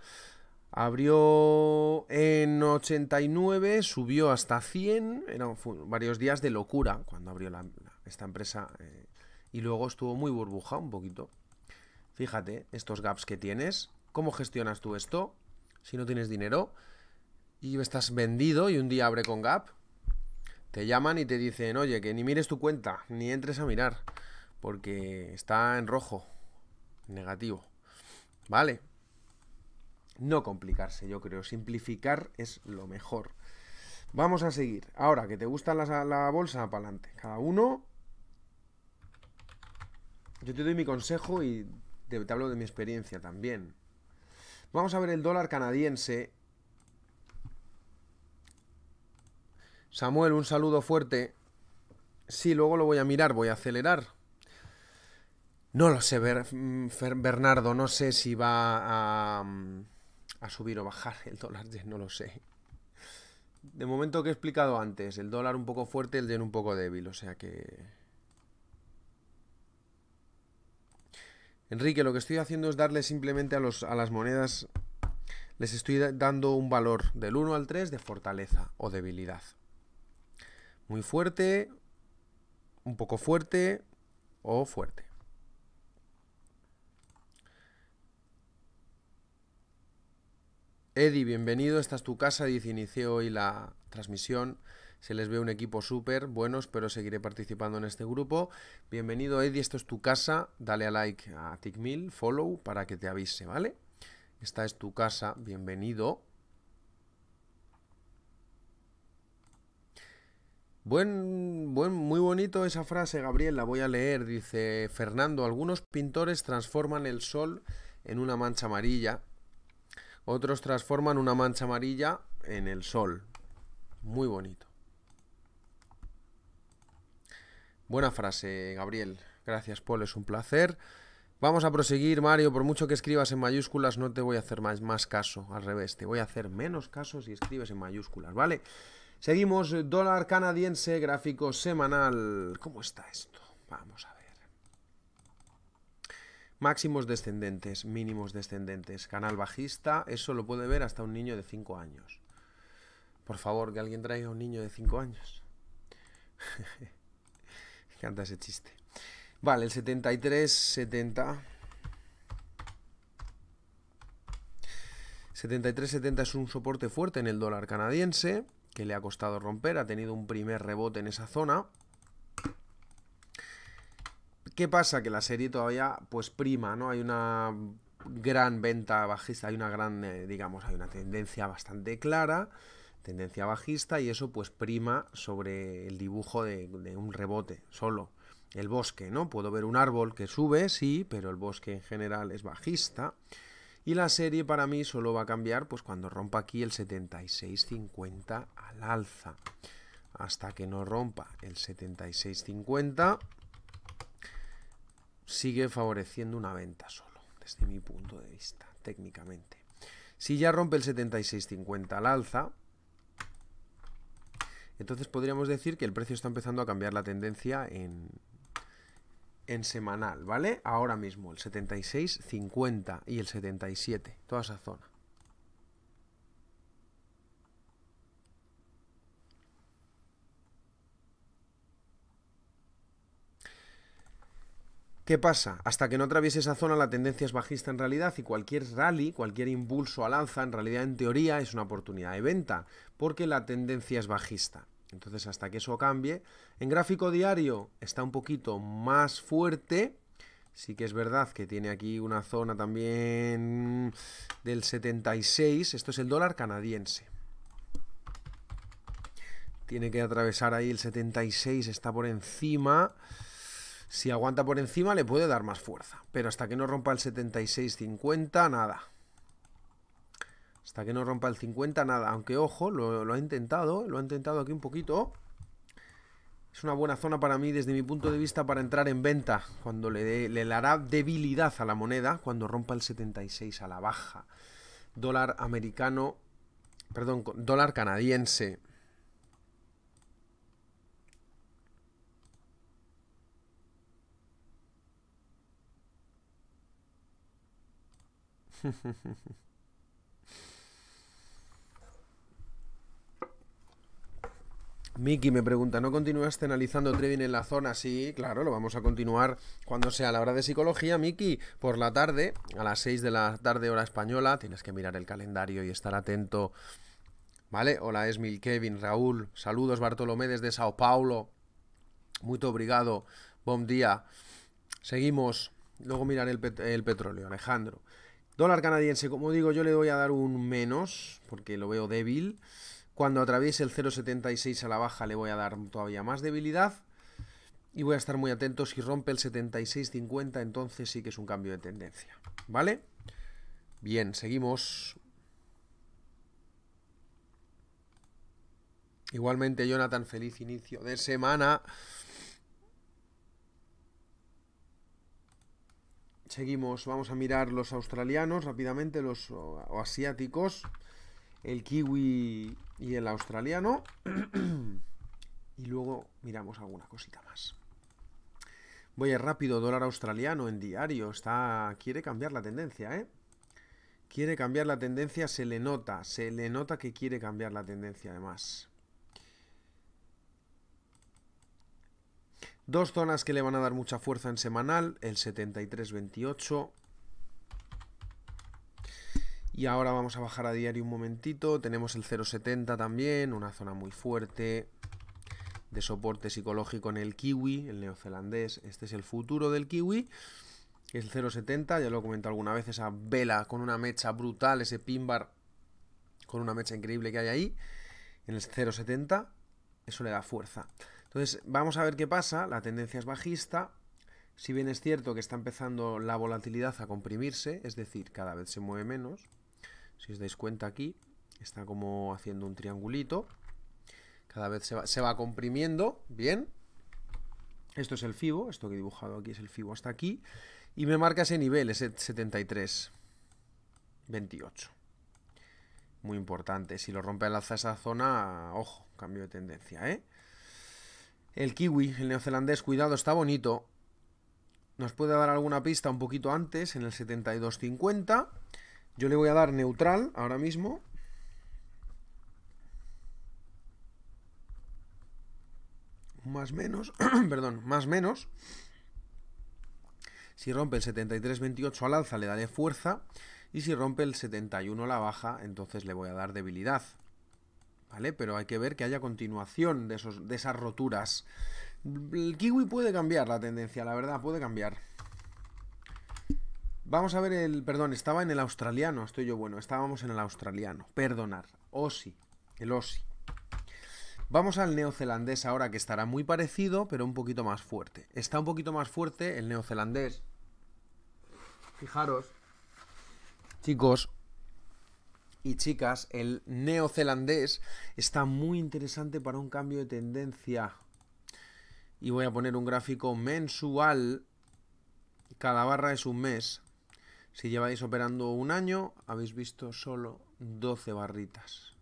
[SPEAKER 1] Abrió en 89, subió hasta 100, eran varios días de locura cuando abrió esta empresa eh, y luego estuvo muy burbuja un poquito. Fíjate, estos gaps que tienes, ¿cómo gestionas tú esto? Si no tienes dinero y estás vendido y un día abre con gap, te llaman y te dicen, oye, que ni mires tu cuenta, ni entres a mirar, porque está en rojo, negativo. Vale, no complicarse, yo creo. Simplificar es lo mejor. Vamos a seguir. Ahora, que te gusta la, bolsa, para adelante. Cada uno. Yo te doy mi consejo y te, hablo de mi experiencia también. Vamos a ver el dólar canadiense. Samuel, un saludo fuerte. Sí, luego lo voy a mirar, voy a acelerar. No lo sé, mm, Bernardo, no sé si va a... Mm, a subir o bajar el dólar no lo sé. De momento que he explicado antes, el dólar un poco fuerte, el yen un poco débil, o sea que... Enrique, lo que estoy haciendo es darle simplemente a, los, a las monedas, les estoy dando un valor del 1 al 3 de fortaleza o debilidad. Muy fuerte, un poco fuerte o fuerte. Eddie, bienvenido, esta es tu casa, dice inicié hoy la transmisión. Se les ve un equipo súper, bueno, espero seguiré participando en este grupo. Bienvenido Eddie, esto es tu casa, dale a like a Tikmil, follow para que te avise, ¿vale? Esta es tu casa, bienvenido. Buen, muy bonito esa frase, Gabriel, la voy a leer. Dice Fernando, algunos pintores transforman el sol en una mancha amarilla otros transforman una mancha amarilla en el sol. Muy bonito. Buena frase, Gabriel. Gracias, Paul, es un placer. Vamos a proseguir, Mario. Por mucho que escribas en mayúsculas, no te voy a hacer más, caso. Al revés, te voy a hacer menos caso si escribes en mayúsculas, ¿vale? Seguimos, eh, dólar canadiense, gráfico semanal. ¿Cómo está esto? Vamos a ver. Máximos descendentes, mínimos descendentes, canal bajista, eso lo puede ver hasta un niño de 5 años. Por favor, que alguien traiga un niño de 5 años. Me encanta ese chiste. Vale, el 73, 70. 73, 70 es un soporte fuerte en el dólar canadiense, que le ha costado romper, ha tenido un primer rebote en esa zona. ¿Qué pasa? Que la serie todavía, pues prima, ¿no? Hay una gran venta bajista, hay una gran, eh, digamos, hay una tendencia bastante clara, tendencia bajista, y eso pues prima sobre el dibujo de, un rebote solo. El bosque, ¿no? Puedo ver un árbol que sube, sí, pero el bosque en general es bajista. Y la serie para mí solo va a cambiar pues cuando rompa aquí el 76.50 al alza. Hasta que no rompa el 76.50 sigue favoreciendo una venta solo, desde mi punto de vista, técnicamente. Si ya rompe el 76.50 al alza, entonces podríamos decir que el precio está empezando a cambiar la tendencia en, semanal, ¿vale? Ahora mismo, el 76.50 y el 77, toda esa zona. ¿Qué pasa? Hasta que no atraviese esa zona la tendencia es bajista en realidad y cualquier rally, cualquier impulso a lanza en realidad en teoría es una oportunidad de venta porque la tendencia es bajista. Entonces hasta que eso cambie, en gráfico diario está un poquito más fuerte. Sí que es verdad que tiene aquí una zona también del 76. Esto es el dólar canadiense tiene que atravesar ahí el 76, está por encima. Si aguanta por encima le puede dar más fuerza. Pero hasta que no rompa el 76 nada. Hasta que no rompa el 50, nada. Aunque, ojo, lo, ha intentado. Lo ha intentado aquí un poquito. Es una buena zona para mí, desde mi punto de vista, para entrar en venta. Cuando le, hará debilidad a la moneda. Cuando rompa el 76 a la baja. Dólar americano. Perdón, dólar canadiense. Miki me pregunta, ¿no continuaste analizando trading en la zona? Sí, claro, lo vamos a continuar cuando sea la hora de psicología, Miki, por la tarde, a las 6 de la tarde hora española, tienes que mirar el calendario y estar atento, ¿vale? Hola Esmil, Kevin, Raúl, saludos Bartolomé desde Sao Paulo, muy obrigado, buen día, seguimos, luego mirar el petróleo, Alejandro. Dólar canadiense, como digo, yo le voy a dar un menos, porque lo veo débil. Cuando atraviese el 0,76 a la baja le voy a dar todavía más debilidad. Y voy a estar muy atento, si rompe el 76,50 entonces sí que es un cambio de tendencia. ¿Vale? Bien, seguimos. Igualmente, Jonathan, feliz inicio de semana. Seguimos, vamos a mirar los australianos rápidamente, los asiáticos, el kiwi y el australiano. y luego miramos alguna cosita más. Voy a rápido, dólar australiano en diario, está quiere cambiar la tendencia, ¿eh? Quiere cambiar la tendencia, se le nota, se le nota que quiere cambiar la tendencia además. Dos zonas que le van a dar mucha fuerza en semanal, el 73,28% Y ahora vamos a bajar a diario un momentito. Tenemos el 0,70 también, una zona muy fuerte de soporte psicológico en el kiwi, el neozelandés. Este es el futuro del kiwi. Es el 0,70, ya lo he comentado alguna vez, esa vela con una mecha brutal, ese pin bar con una mecha increíble que hay ahí. En el 0,70, eso le da fuerza. Entonces, vamos a ver qué pasa. La tendencia es bajista. Si bien es cierto que está empezando la volatilidad a comprimirse, es decir, cada vez se mueve menos. Si os dais cuenta aquí, está como haciendo un triangulito. Cada vez se va, comprimiendo. Bien. Esto es el FIBO. Esto que he dibujado aquí es el FIBO hasta aquí. Y me marca ese nivel, ese 73. 28. Muy importante. Si lo rompe al alza esa zona, ojo, cambio de tendencia, ¿eh? El kiwi, el neozelandés, cuidado, está bonito. Nos puede dar alguna pista un poquito antes, en el 72.50. Yo le voy a dar neutral ahora mismo. Más menos, perdón, más menos. Si rompe el 73.28 al alza le daré fuerza y si rompe el 71 la baja entonces le voy a dar debilidad. ¿vale? Pero hay que ver que haya continuación de, esos, de esas roturas. El kiwi puede cambiar la tendencia, la verdad, puede cambiar. Vamos a ver el, perdón, estaba en el australiano, estoy yo bueno, estábamos en el australiano, perdonar, OSI, el OSI. Vamos al neozelandés ahora que estará muy parecido, pero un poquito más fuerte. Está un poquito más fuerte el neozelandés. Fijaros, chicos, y chicas, el neozelandés está muy interesante para un cambio de tendencia. Y voy a poner un gráfico mensual. Cada barra es un mes. Si lleváis operando un año, habéis visto solo 12 barritas.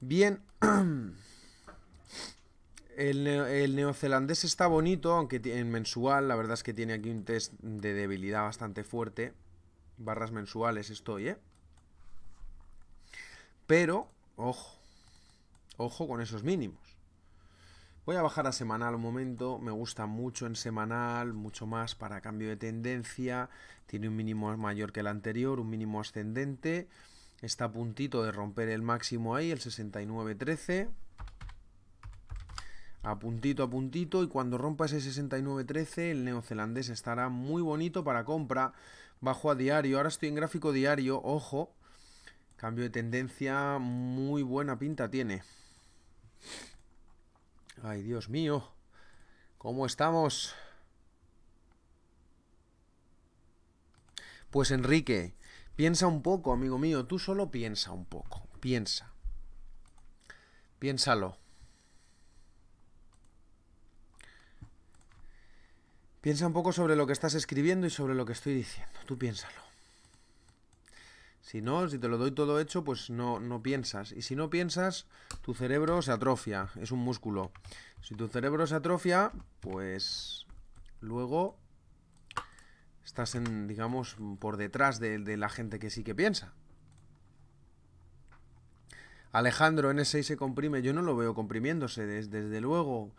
[SPEAKER 1] Bien. El, neozelandés está bonito, aunque en mensual, la verdad es que tiene aquí un test de debilidad bastante fuerte. Barras mensuales estoy, ¿eh? Pero, ojo, ojo con esos mínimos. Voy a bajar a semanal un momento, me gusta mucho en semanal, mucho más para cambio de tendencia, tiene un mínimo mayor que el anterior, un mínimo ascendente, está a puntito de romper el máximo ahí, el 69.13, a puntito a puntito y cuando rompa ese 69.13 el neozelandés estará muy bonito para compra, bajo a diario, ahora estoy en gráfico diario, ojo, Cambio de tendencia, muy buena pinta tiene. Ay, Dios mío. ¿Cómo estamos? Pues Enrique, piensa un poco, amigo mío. Tú solo piensa un poco. Piensa. Piénsalo. Piensa un poco sobre lo que estás escribiendo y sobre lo que estoy diciendo. Tú piénsalo. Si no, si te lo doy todo hecho, pues no, no piensas. Y si no piensas, tu cerebro se atrofia, es un músculo. Si tu cerebro se atrofia, pues luego estás en, digamos, por detrás de, la gente que sí que piensa. Alejandro, N6 se comprime, yo no lo veo comprimiéndose, desde, luego.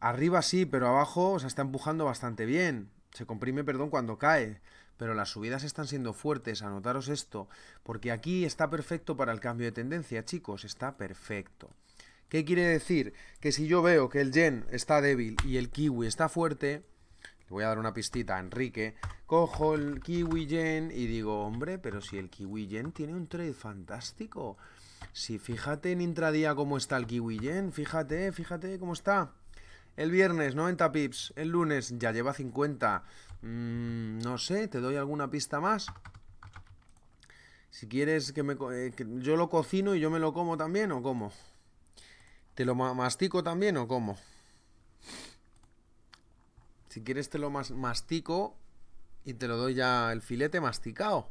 [SPEAKER 1] Arriba sí, pero abajo se está empujando bastante bien. Se comprime, perdón, cuando cae pero las subidas están siendo fuertes, anotaros esto, porque aquí está perfecto para el cambio de tendencia, chicos, está perfecto. ¿Qué quiere decir? Que si yo veo que el yen está débil y el kiwi está fuerte, le voy a dar una pistita a Enrique, cojo el kiwi yen y digo, hombre, pero si el kiwi yen tiene un trade fantástico. Si fíjate en intradía cómo está el kiwi yen, fíjate, fíjate cómo está. El viernes 90 pips, el lunes ya lleva 50. Mm, no sé, ¿te doy alguna pista más? Si quieres que me... Eh, yo lo cocino y yo me lo como también o cómo? ¿Te lo mastico también o cómo? Si quieres te lo mastico y te lo doy ya el filete masticado.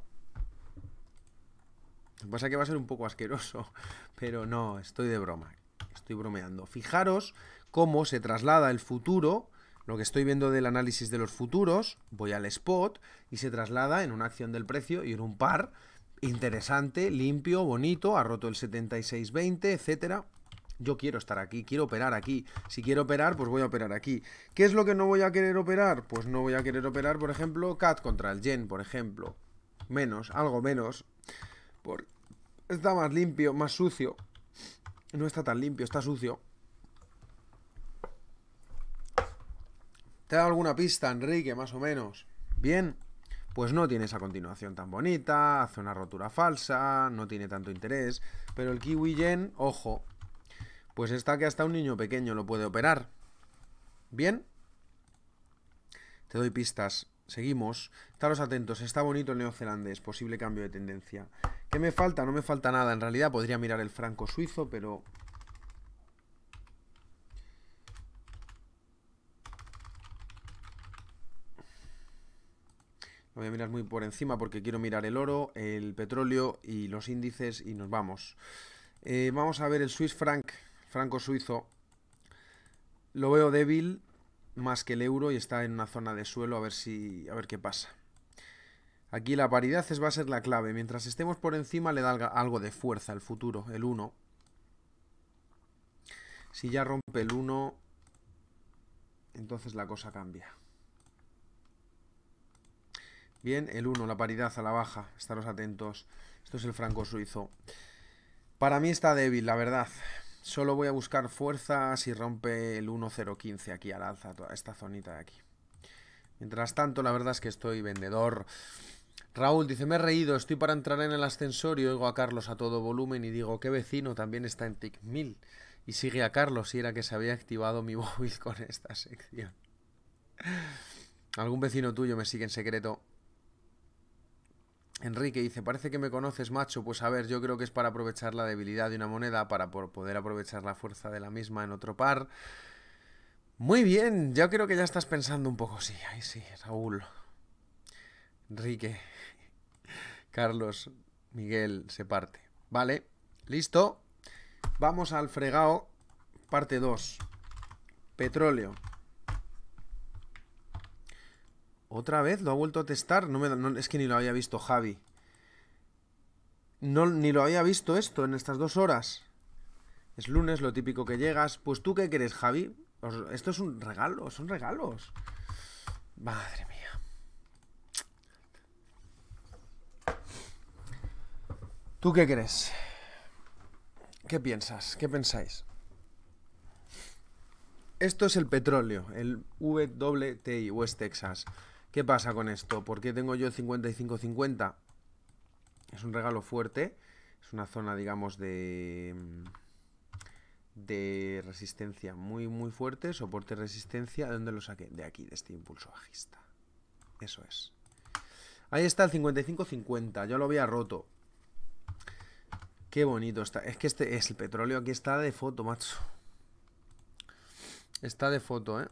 [SPEAKER 1] Lo que pasa es que va a ser un poco asqueroso, pero no, estoy de broma, estoy bromeando. Fijaros cómo se traslada el futuro lo que estoy viendo del análisis de los futuros, voy al spot y se traslada en una acción del precio y en un par interesante, limpio, bonito, ha roto el 7620, etcétera. Yo quiero estar aquí, quiero operar aquí. Si quiero operar, pues voy a operar aquí. ¿Qué es lo que no voy a querer operar? Pues no voy a querer operar, por ejemplo, CAD contra el Yen, por ejemplo. Menos, algo menos. Por... Está más limpio, más sucio. No está tan limpio, está sucio. ¿Te da alguna pista, Enrique, más o menos? Bien, pues no tiene esa continuación tan bonita, hace una rotura falsa, no tiene tanto interés, pero el Kiwi Yen, ojo, pues está que hasta un niño pequeño lo puede operar. Bien, te doy pistas. Seguimos. Estaros atentos, está bonito el neozelandés, posible cambio de tendencia. ¿Qué me falta? No me falta nada. En realidad podría mirar el franco suizo, pero Voy a mirar muy por encima porque quiero mirar el oro, el petróleo y los índices y nos vamos. Eh, vamos a ver el Swiss franc, franco suizo. Lo veo débil más que el euro y está en una zona de suelo a ver si a ver qué pasa. Aquí la paridad es, va a ser la clave. Mientras estemos por encima le da algo de fuerza el futuro, el 1. Si ya rompe el 1, entonces la cosa cambia. Bien, el 1, la paridad a la baja, estaros atentos. Esto es el franco suizo. Para mí está débil, la verdad. Solo voy a buscar fuerza si rompe el 1.015 aquí al alza, toda esta zonita de aquí. Mientras tanto, la verdad es que estoy vendedor. Raúl dice, me he reído, estoy para entrar en el ascensor y oigo a Carlos a todo volumen y digo, qué vecino, también está en TIC 1000. Y sigue a Carlos y era que se había activado mi móvil con esta sección. Algún vecino tuyo me sigue en secreto. Enrique dice, parece que me conoces, macho. Pues a ver, yo creo que es para aprovechar la debilidad de una moneda, para poder aprovechar la fuerza de la misma en otro par. Muy bien, yo creo que ya estás pensando un poco, sí, ahí sí, Raúl. Enrique, Carlos, Miguel, se parte. Vale, listo. Vamos al fregado, parte 2. Petróleo. ¿Otra vez? ¿Lo ha vuelto a testar? No me, es que ni lo había visto Javi. No, ni lo había visto esto en estas dos horas. Es lunes, lo típico que llegas. Pues tú qué crees, Javi. Esto es un regalo, son regalos. Madre mía. ¿Tú qué crees? ¿Qué piensas? ¿Qué pensáis? Esto es el petróleo, el WTI, West Texas. ¿Qué pasa con esto? ¿Por qué tengo yo 55-50? Es un regalo fuerte. Es una zona, digamos, de, de resistencia muy, muy fuerte. Soporte resistencia. ¿De dónde lo saqué? De aquí, de este impulso bajista. Eso es. Ahí está el 55-50. Yo lo había roto. Qué bonito está. Es que este es el petróleo. Aquí está de foto, macho. Está de foto, ¿eh?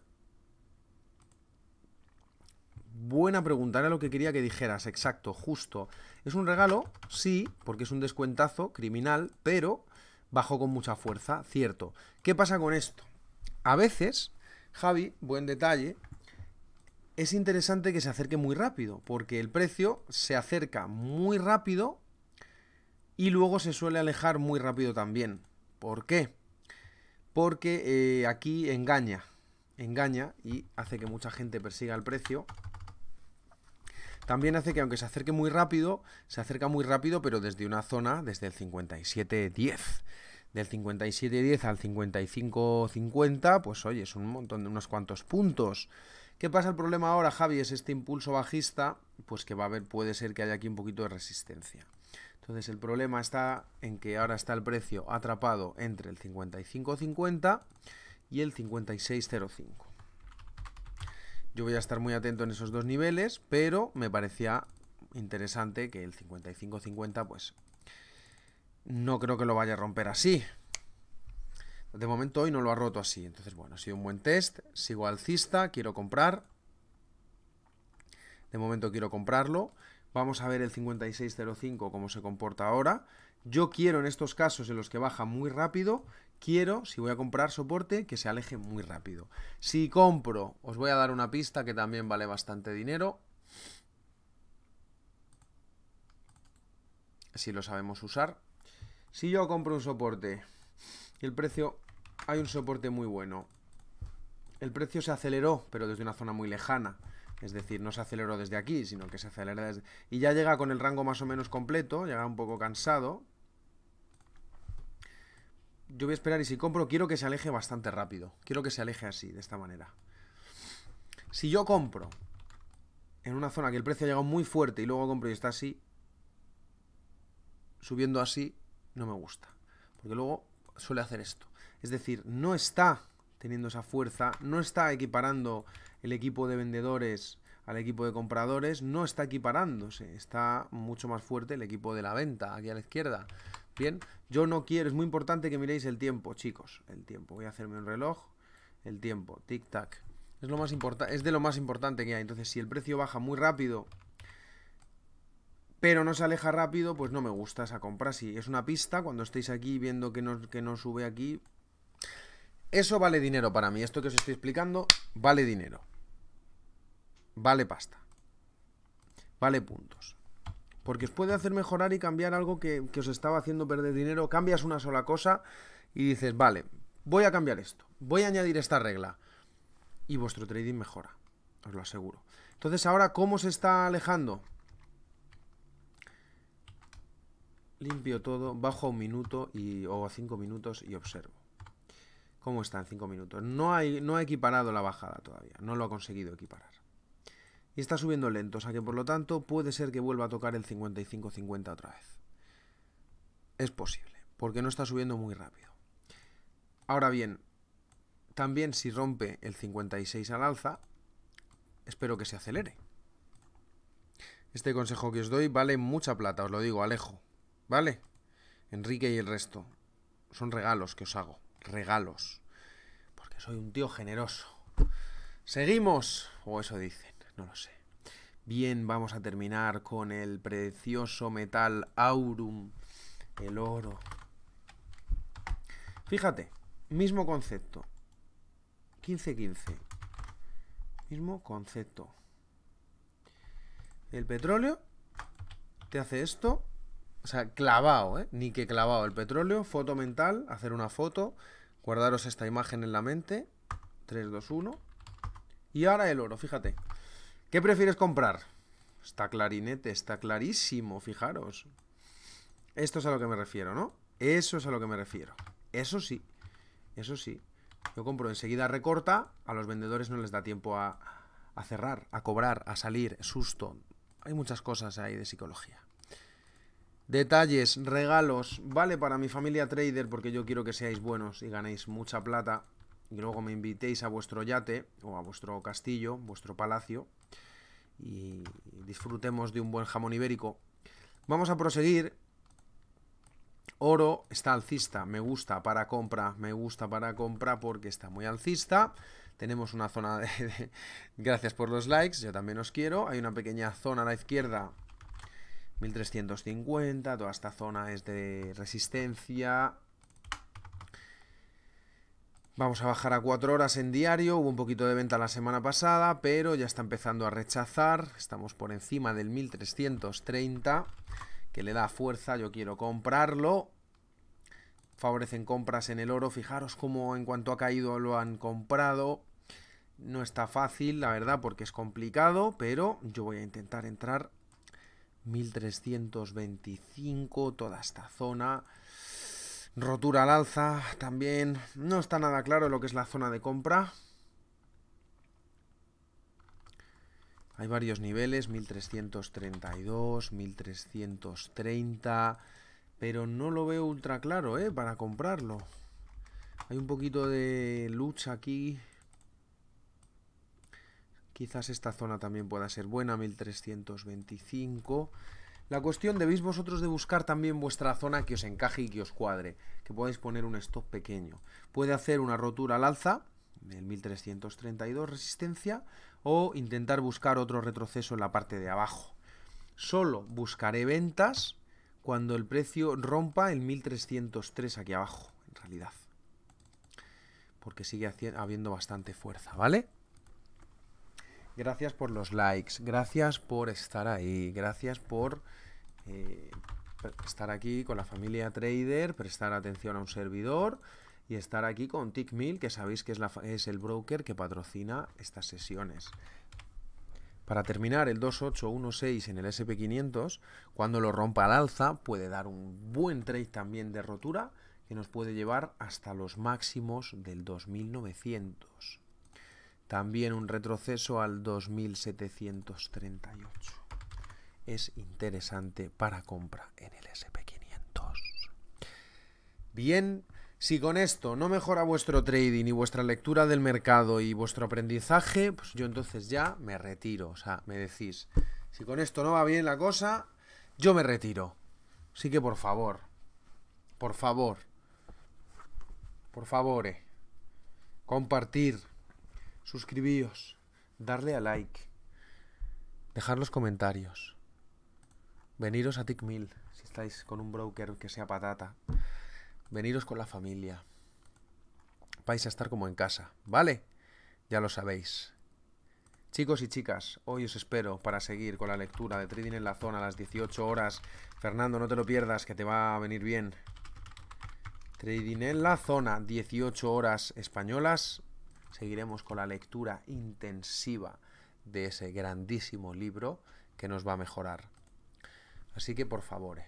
[SPEAKER 1] buena pregunta, era lo que quería que dijeras, exacto, justo. Es un regalo, sí, porque es un descuentazo criminal, pero bajó con mucha fuerza, cierto. ¿Qué pasa con esto? A veces, Javi, buen detalle, es interesante que se acerque muy rápido, porque el precio se acerca muy rápido y luego se suele alejar muy rápido también. ¿Por qué? Porque eh, aquí engaña, engaña y hace que mucha gente persiga el precio también hace que aunque se acerque muy rápido, se acerca muy rápido, pero desde una zona, desde el 5710 del 57.10 al 55.50, pues oye, es un montón de unos cuantos puntos. ¿Qué pasa el problema ahora, Javi? Es este impulso bajista, pues que va a haber, puede ser que haya aquí un poquito de resistencia. Entonces el problema está en que ahora está el precio atrapado entre el 55.50 y el 56.05. Yo voy a estar muy atento en esos dos niveles, pero me parecía interesante que el 55-50, pues, no creo que lo vaya a romper así. De momento hoy no lo ha roto así, entonces, bueno, ha sido un buen test. Sigo alcista, quiero comprar. De momento quiero comprarlo. Vamos a ver el 5605 cómo se comporta ahora. Yo quiero en estos casos en los que baja muy rápido quiero, si voy a comprar soporte, que se aleje muy rápido. Si compro, os voy a dar una pista que también vale bastante dinero. Si lo sabemos usar. Si yo compro un soporte y el precio... Hay un soporte muy bueno. El precio se aceleró, pero desde una zona muy lejana. Es decir, no se aceleró desde aquí, sino que se acelera desde... Y ya llega con el rango más o menos completo, llega un poco cansado, yo voy a esperar y si compro, quiero que se aleje bastante rápido. Quiero que se aleje así, de esta manera. Si yo compro en una zona que el precio ha llegado muy fuerte y luego compro y está así, subiendo así, no me gusta. Porque luego suele hacer esto. Es decir, no está teniendo esa fuerza, no está equiparando el equipo de vendedores al equipo de compradores, no está equiparándose, está mucho más fuerte el equipo de la venta, aquí a la izquierda. Bien, yo no quiero, es muy importante que miréis el tiempo, chicos, el tiempo. Voy a hacerme un reloj, el tiempo, tic-tac. Es, es de lo más importante que hay. Entonces, si el precio baja muy rápido, pero no se aleja rápido, pues no me gusta esa compra. Si es una pista, cuando estéis aquí viendo que no, que no sube aquí, eso vale dinero para mí. Esto que os estoy explicando vale dinero. Vale pasta. Vale puntos. Porque os puede hacer mejorar y cambiar algo que, os estaba haciendo perder dinero. Cambias una sola cosa y dices, vale, voy a cambiar esto, voy a añadir esta regla. Y vuestro trading mejora, os lo aseguro. Entonces ahora, ¿cómo se está alejando? Limpio todo, bajo a un minuto y, o a cinco minutos y observo. ¿Cómo está en cinco minutos? No, hay, no ha equiparado la bajada todavía, no lo ha conseguido equiparar y está subiendo lento, o sea que por lo tanto puede ser que vuelva a tocar el 55-50 otra vez. Es posible, porque no está subiendo muy rápido. Ahora bien, también si rompe el 56 al alza, espero que se acelere. Este consejo que os doy vale mucha plata, os lo digo, Alejo. ¿Vale? Enrique y el resto. Son regalos que os hago. Regalos. Porque soy un tío generoso. Seguimos. O eso dicen. No lo sé. Bien, vamos a terminar con el precioso metal aurum, el oro. Fíjate, mismo concepto. 15-15. Mismo concepto. El petróleo te hace esto. O sea, clavado, ¿eh? Ni que clavado. El petróleo, foto mental, hacer una foto, guardaros esta imagen en la mente. 3, 2, 1. Y ahora el oro, fíjate. ¿Qué prefieres comprar? Está clarinete, está clarísimo, fijaros. Esto es a lo que me refiero, ¿no? Eso es a lo que me refiero. Eso sí, eso sí. Yo compro enseguida recorta, a los vendedores no les da tiempo a, cerrar, a cobrar, a salir, susto. Hay muchas cosas ahí de psicología. Detalles, regalos, vale para mi familia trader porque yo quiero que seáis buenos y ganéis mucha plata y luego me invitéis a vuestro yate o a vuestro castillo, vuestro palacio y disfrutemos de un buen jamón ibérico. Vamos a proseguir. Oro está alcista, me gusta para compra, me gusta para compra porque está muy alcista. Tenemos una zona de, Gracias por los likes, yo también os quiero. Hay una pequeña zona a la izquierda 1350, toda esta zona es de resistencia, Vamos a bajar a 4 horas en diario, hubo un poquito de venta la semana pasada, pero ya está empezando a rechazar, estamos por encima del 1330, que le da fuerza, yo quiero comprarlo. Favorecen compras en el oro, fijaros cómo en cuanto ha caído lo han comprado. No está fácil, la verdad, porque es complicado, pero yo voy a intentar entrar 1325, toda esta zona... Rotura al alza también. No está nada claro lo que es la zona de compra. Hay varios niveles, 1332, 1330, pero no lo veo ultra claro, ¿eh? Para comprarlo. Hay un poquito de lucha aquí. Quizás esta zona también pueda ser buena, 1325. La cuestión debéis vosotros de buscar también vuestra zona que os encaje y que os cuadre, que podáis poner un stop pequeño. Puede hacer una rotura al alza, el 1332 resistencia, o intentar buscar otro retroceso en la parte de abajo. Solo buscaré ventas cuando el precio rompa el 1303 aquí abajo, en realidad. Porque sigue habiendo bastante fuerza, ¿vale? Gracias por los likes, gracias por estar ahí, gracias por eh, estar aquí con la familia trader, prestar atención a un servidor y estar aquí con TickMill, que sabéis que es, es el broker que patrocina estas sesiones. Para terminar, el 2816 en el SP500, cuando lo rompa al alza, puede dar un buen trade también de rotura que nos puede llevar hasta los máximos del 2900. También un retroceso al 2738. Es interesante para compra en el SP500. Bien, si con esto no mejora vuestro trading y vuestra lectura del mercado y vuestro aprendizaje, pues yo entonces ya me retiro. O sea, me decís, si con esto no va bien la cosa, yo me retiro. Así que por favor, por favor, por favor, compartir suscribíos, darle a like, dejar los comentarios, veniros a Tickmill si estáis con un broker que sea patata, veniros con la familia, vais a estar como en casa, ¿vale? Ya lo sabéis. Chicos y chicas, hoy os espero para seguir con la lectura de Trading en la Zona a las 18 horas. Fernando, no te lo pierdas, que te va a venir bien. Trading en la Zona, 18 horas españolas, seguiremos con la lectura intensiva de ese grandísimo libro que nos va a mejorar. Así que por favor, eh,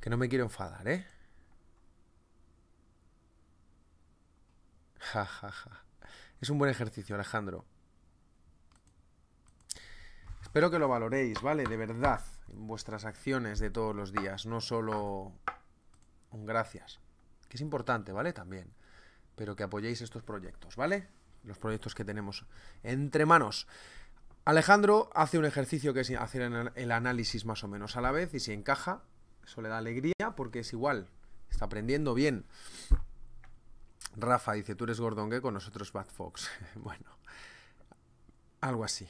[SPEAKER 1] que no me quiero enfadar, ¿eh? Es un buen ejercicio, Alejandro. Espero que lo valoréis, ¿vale? De verdad, en vuestras acciones de todos los días, no solo un gracias, que es importante, ¿vale? También pero que apoyéis estos proyectos, ¿vale? Los proyectos que tenemos entre manos. Alejandro hace un ejercicio que es hacer el análisis más o menos a la vez y si encaja, eso le da alegría porque es igual, está aprendiendo bien. Rafa dice, tú eres Gordon con nosotros Bad Fox. bueno, algo así.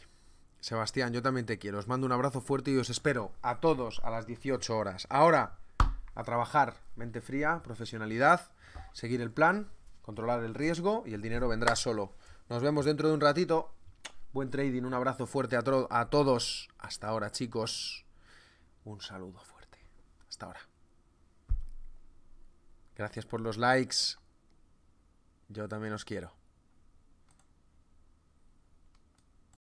[SPEAKER 1] Sebastián, yo también te quiero. Os mando un abrazo fuerte y os espero a todos a las 18 horas. Ahora, a trabajar, mente fría, profesionalidad, seguir el plan controlar el riesgo y el dinero vendrá solo. Nos vemos dentro de un ratito. Buen trading, un abrazo fuerte a, a todos. Hasta ahora, chicos. Un saludo fuerte. Hasta ahora. Gracias por los likes. Yo también os quiero.